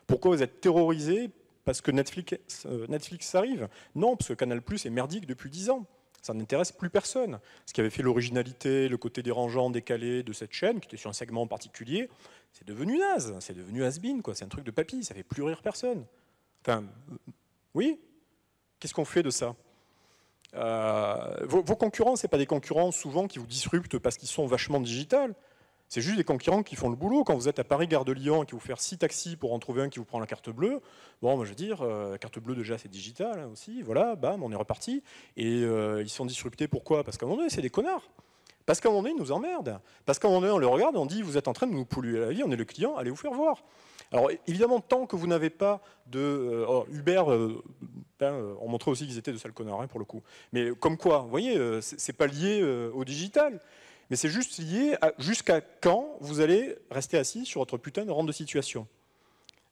[SPEAKER 1] Pourquoi vous êtes terrorisés parce que Netflix, euh, Netflix arrive Non, parce que Canal Plus est merdique depuis 10 ans. Ça n'intéresse plus personne. Ce qui avait fait l'originalité, le côté dérangeant, décalé de cette chaîne, qui était sur un segment particulier, c'est devenu naze, c'est devenu has quoi. C'est un truc de papy, ça fait plus rire personne. Enfin, euh, oui Qu'est-ce qu'on fait de ça euh, vos, concurrents, ce pas des concurrents souvent qui vous disruptent parce qu'ils sont vachement digital, C'est juste des concurrents qui font le boulot. Quand vous êtes à Paris, gare de Lyon, et qu'ils vous faire six taxis pour en trouver un qui vous prend la carte bleue, bon, moi, je veux dire, euh, carte bleue déjà, c'est digital hein, aussi. Voilà, bam, on est reparti. Et euh, ils sont disruptés. Pourquoi Parce qu'à un moment donné, c'est des connards. Parce qu'à un moment donné, ils nous emmerdent. Parce qu'à un moment donné, on le regarde, on dit, vous êtes en train de nous polluer la vie, on est le client, allez vous faire voir. Alors évidemment, tant que vous n'avez pas de... Euh, oh, Uber, euh, ben, euh, on montrait aussi qu'ils étaient de sales connards, hein, pour le coup. Mais comme quoi, vous voyez, c'est pas lié au digital. Mais c'est juste lié à jusqu'à quand vous allez rester assis sur votre putain de rang de situation.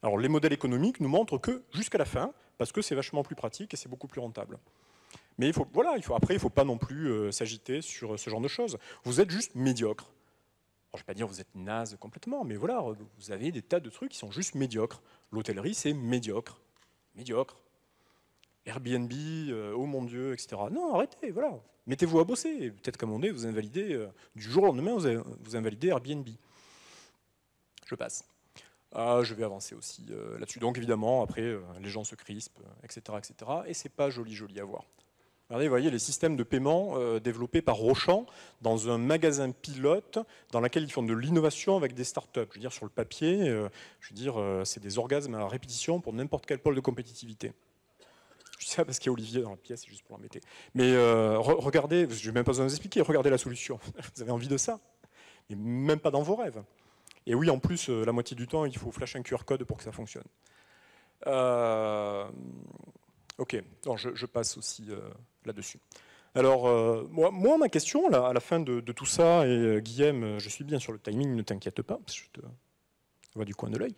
[SPEAKER 1] Alors les modèles économiques nous montrent que jusqu'à la fin, parce que c'est vachement plus pratique et c'est beaucoup plus rentable. Mais voilà, il faut, après, il ne faut pas non plus euh, s'agiter sur euh, ce genre de choses. Vous êtes juste médiocre. je ne vais pas dire vous êtes naze complètement, mais voilà, vous avez des tas de trucs qui sont juste médiocres. L'hôtellerie, c'est médiocre. Médiocre. Airbnb, euh, oh mon Dieu, etc. Non, arrêtez, voilà. Mettez-vous à bosser. Peut-être comme on moment vous invalidez, du jour au lendemain, vous, invalidez Airbnb. Je passe. Ah, je vais avancer aussi là-dessus. Donc évidemment, après, les gens se crispent, etc., etc. Et c'est pas joli, joli à voir. Regardez, vous voyez les systèmes de paiement euh, développés par Rochant dans un magasin pilote dans lequel ils font de l'innovation avec des startups. Je veux dire, sur le papier, euh, je veux dire, euh, c'est des orgasmes à répétition pour n'importe quel pôle de compétitivité. Je sais pas parce qu'il y a Olivier dans la pièce, c'est juste pour l'embêter. Mais regardez, je n'ai même pas besoin de vous expliquer, regardez la solution. vous avez envie de ça Mais même pas dans vos rêves. Et oui, en plus, la moitié du temps, il faut flash un QR code pour que ça fonctionne. Euh Ok, Alors, je, passe aussi euh, là-dessus. Alors, euh, moi, ma question, à la fin de, tout ça, et euh, Guillaume, je suis bien sur le timing, ne t'inquiète pas, parce que je te vois du coin de l'œil.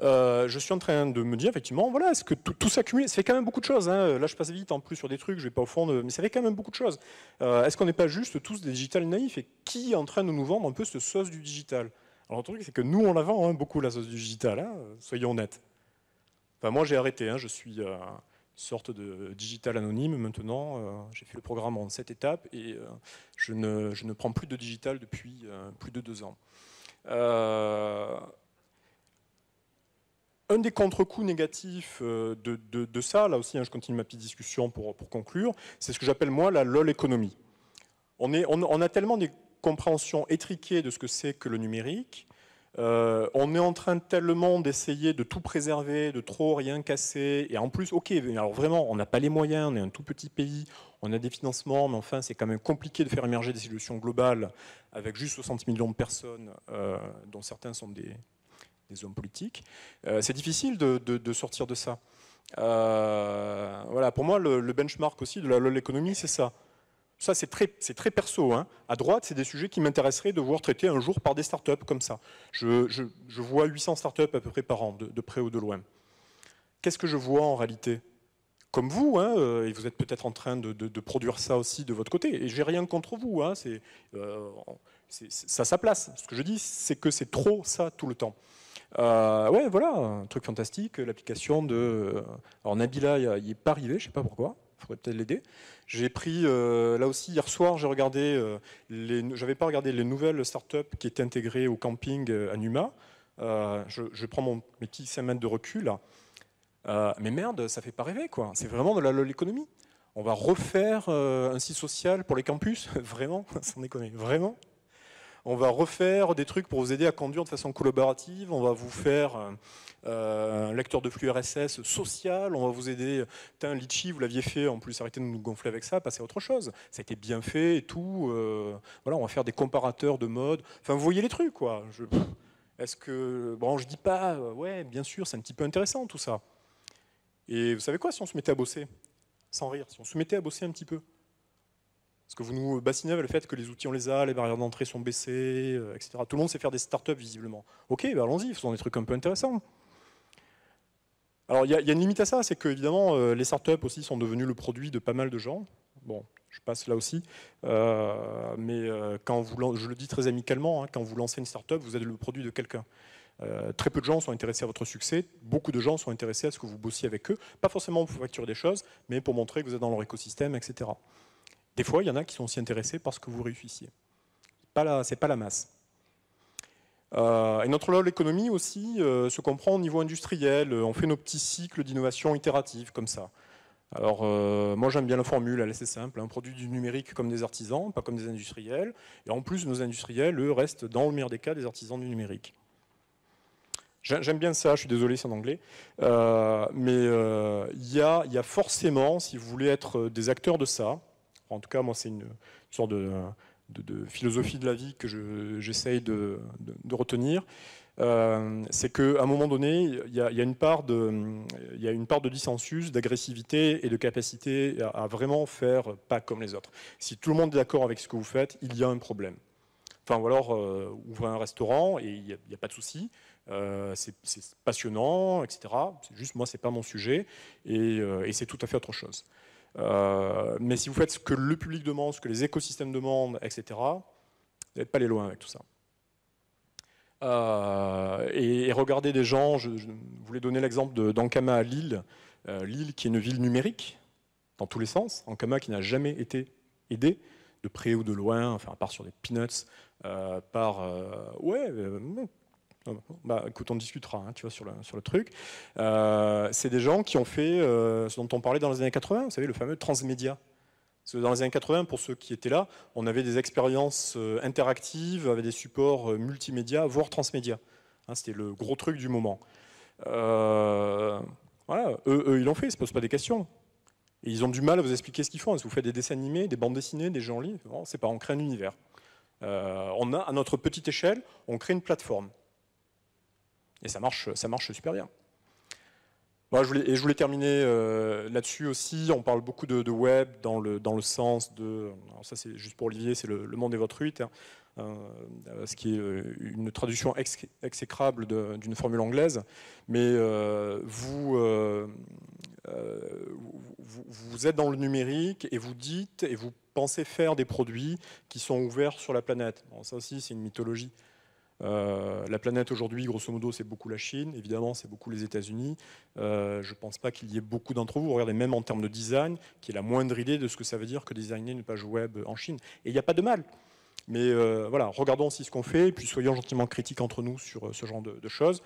[SPEAKER 1] je suis en train de me dire, effectivement, voilà, est-ce que tout, s'accumule Ça fait quand même beaucoup de choses. Hein. là, je passe vite en plus sur des trucs, je ne vais pas au fond, mais ça fait quand même beaucoup de choses. est-ce qu'on n'est pas juste tous des digitales naïfs Et qui est en train de nous vendre un peu ce sauce du digital Alors, le truc, c'est que nous, on la vend hein, beaucoup, la sauce du digital, hein, soyons honnêtes. Enfin, moi, j'ai arrêté, je suis sorte de digital anonyme maintenant. Euh, j'ai fait le programme en sept étapes et euh, je, ne, je, ne, prends plus de digital depuis euh, plus de deux ans. un des contre-coups négatifs de, ça, là aussi, hein, je continue ma petite discussion pour, conclure, c'est ce que j'appelle moi la LOL économie. On, est, on a tellement des compréhensions étriquées de ce que c'est que le numérique euh, on est en train tellement d'essayer de tout préserver, de trop rien casser. Et en plus, ok, alors vraiment, on n'a pas les moyens, on est un tout petit pays, on a des financements, mais enfin, c'est quand même compliqué de faire émerger des solutions globales avec juste 60 millions de personnes, euh, dont certains sont des, hommes politiques. Euh, c'est difficile de, sortir de ça. voilà, pour moi, le, benchmark aussi de l'économie, c'est ça. Ça, c'est très, perso. Hein. À droite, c'est des sujets qui m'intéresseraient de voir traités un jour par des startups comme ça. Je, vois 800 startups à peu près par an, de, près ou de loin. Qu'est-ce que je vois en réalité Comme vous, hein, euh, et vous êtes peut-être en train de, produire ça aussi de votre côté, et j'ai rien contre vous, hein, euh, c'est ça a sa place. Ce que je dis, c'est que c'est trop ça tout le temps. Euh, ouais, voilà, un truc fantastique, l'application de... Alors Nabila, il n'est pas arrivé, je ne sais pas pourquoi peut-être l'aider. J'ai pris, euh, là aussi, hier soir, j'ai regardé, euh, j'avais pas regardé les nouvelles startups qui étaient intégrées au camping euh, à Numa. Je, prends mon, mes petits 5 mètres de recul. mais merde, ça fait pas rêver, quoi. C'est vraiment de l'économie. On va refaire un site social pour les campus, vraiment, sans déconner, vraiment. On va refaire des trucs pour vous aider à conduire de façon collaborative. On va vous faire euh, un lecteur de flux RSS social. On va vous aider. Putain, Litchi, vous l'aviez fait. En plus, arrêtez de nous gonfler avec ça. Passer à autre chose. Ça a été bien fait et tout. Euh, voilà, on va faire des comparateurs de mode. Enfin, vous voyez les trucs, quoi. Je... Est-ce que. Bon, je dis pas, euh, ouais, bien sûr, c'est un petit peu intéressant tout ça. Et vous savez quoi, si on se mettait à bosser, sans rire, si on se mettait à bosser un petit peu, parce que vous nous bassinez avec le fait que les outils, on les a, les barrières d'entrée sont baissées, euh, etc. Tout le monde sait faire des startups, visiblement. Ok, bah, allons-y, sont des trucs un peu intéressants. Alors, il y, a une limite à ça, c'est que, évidemment, euh, les startups aussi sont devenus le produit de pas mal de gens. Bon, je passe là aussi. Euh, mais quand vous, je le dis très amicalement, hein, quand vous lancez une startup, vous êtes le produit de quelqu'un. très peu de gens sont intéressés à votre succès, beaucoup de gens sont intéressés à ce que vous bossiez avec eux, pas forcément pour facturer des choses, mais pour montrer que vous êtes dans leur écosystème, etc. Des fois, il y en a qui sont aussi intéressés parce que vous réussissiez. Ce n'est pas la masse. Euh, et notre lol l'économie aussi euh, se comprend au niveau industriel. Euh, on fait nos petits cycles d'innovation itérative comme ça. Alors, moi j'aime bien la formule, elle est assez simple. On hein. produit du numérique comme des artisans, pas comme des industriels. Et en plus, nos industriels, eux, restent dans le meilleur des cas des artisans du numérique. J'aime bien ça, je suis désolé, c'est en anglais. mais il y, a forcément, si vous voulez être des acteurs de ça, en tout cas, moi, c'est une, sorte de, philosophie de la vie que j'essaye de, retenir. Euh, c'est qu'à un moment donné, il y, a une part de, il une part de dissensus, d'agressivité et de capacité à, vraiment faire pas comme les autres. Si tout le monde est d'accord avec ce que vous faites, il y a un problème. Enfin, ou alors euh, ouvrez un restaurant et il n'y a, pas de souci. Euh, c'est passionnant, etc. C'est juste moi, c'est pas mon sujet et euh, c'est tout à fait autre chose. Euh, mais si vous faites ce que le public demande, ce que les écosystèmes demandent, etc., vous n'êtes pas les loin avec tout ça. Euh, et, regardez des gens, je, voulais donner l'exemple d'Ankama à Lille, euh, Lille qui est une ville numérique, dans tous les sens, Ankama qui n'a jamais été aidé, de près ou de loin, enfin à part sur des peanuts, par ouais, bah, écoute, on discutera, hein, tu vois, sur le, sur le truc. Euh, c'est des gens qui ont fait euh, ce dont on parlait dans les années 80, vous savez, le fameux transmédia. Dans les années 80, pour ceux qui étaient là, on avait des expériences euh, interactives avec des supports multimédia, voire transmédia. Hein, c'était le gros truc du moment. voilà, eux, ils l'ont fait, ils ne se posent pas des questions. Et ils ont du mal à vous expliquer ce qu'ils font. Est-ce que vous faites des dessins animés, des bandes dessinées, des gens en ligne ne C'est pas, on crée un univers. on a, à notre petite échelle, on crée une plateforme. Et ça marche, ça marche super bien. Bah, je voulais, et je voulais terminer euh, là-dessus aussi. On parle beaucoup de, web dans le, dans le sens de. ça, c'est juste pour Olivier, c'est le, monde est votre huit. ce qui est euh, une traduction exécrable d'une formule anglaise. Mais euh, vous, vous, êtes dans le numérique et vous dites et vous pensez faire des produits qui sont ouverts sur la planète. ça aussi, c'est une mythologie. Euh, la planète aujourd'hui, grosso modo, c'est beaucoup la Chine, évidemment, c'est beaucoup les États-Unis. Euh, je ne pense pas qu'il y ait beaucoup d'entre vous, regardez même en termes de design, qui est la moindre idée de ce que ça veut dire que designer une page web en Chine. Et il n'y a pas de mal. Mais euh, voilà, regardons aussi ce qu'on fait, et puis soyons gentiment critiques entre nous sur ce genre de, choses.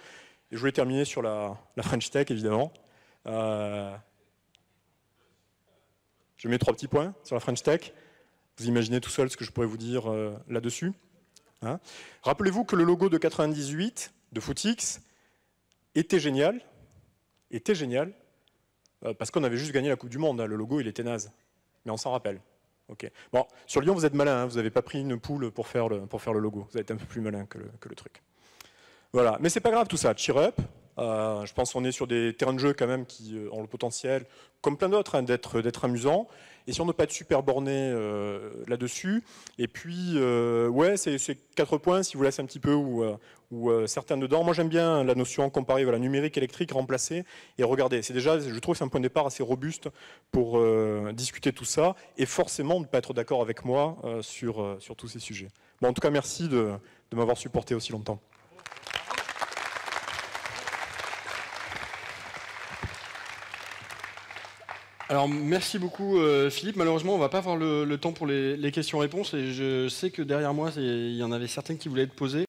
[SPEAKER 1] Et je voulais terminer sur la French Tech, évidemment. je mets trois petits points sur la French Tech. Vous imaginez tout seul ce que je pourrais vous dire là-dessus. Hein. Rappelez-vous que le logo de 98 de Footix était génial, était génial, euh, parce qu'on avait juste gagné la Coupe du Monde. Hein. Le logo, il était naze. Mais on s'en rappelle. Bon, sur Lyon, vous êtes malin, hein. vous n'avez pas pris une poule pour faire, le, logo. Vous êtes un peu plus malin que le, truc. Voilà, mais c'est pas grave tout ça. Cheer up. Euh, je pense qu'on est sur des terrains de jeu quand même qui euh, ont le potentiel, comme plein d'autres, d'être amusants. Et si on pas être super borné euh, là-dessus, et puis, euh, ouais, c'est quatre points, si vous laissez un petit peu ou, euh, ou certains dedans. Moi, j'aime bien la notion comparée, voilà, numérique, électrique, remplacée, et regardez. C'est déjà, je trouve, c'est un point de départ assez robuste pour discuter tout ça, et forcément ne pas être d'accord avec moi sur, sur tous ces sujets. Bon, en tout cas, merci de, de m'avoir supporté aussi longtemps. Alors merci beaucoup euh, Philippe. Malheureusement, on va pas avoir le, temps pour les, les questions-réponses et je sais que derrière moi, il y en avait certaines qui voulaient être posées.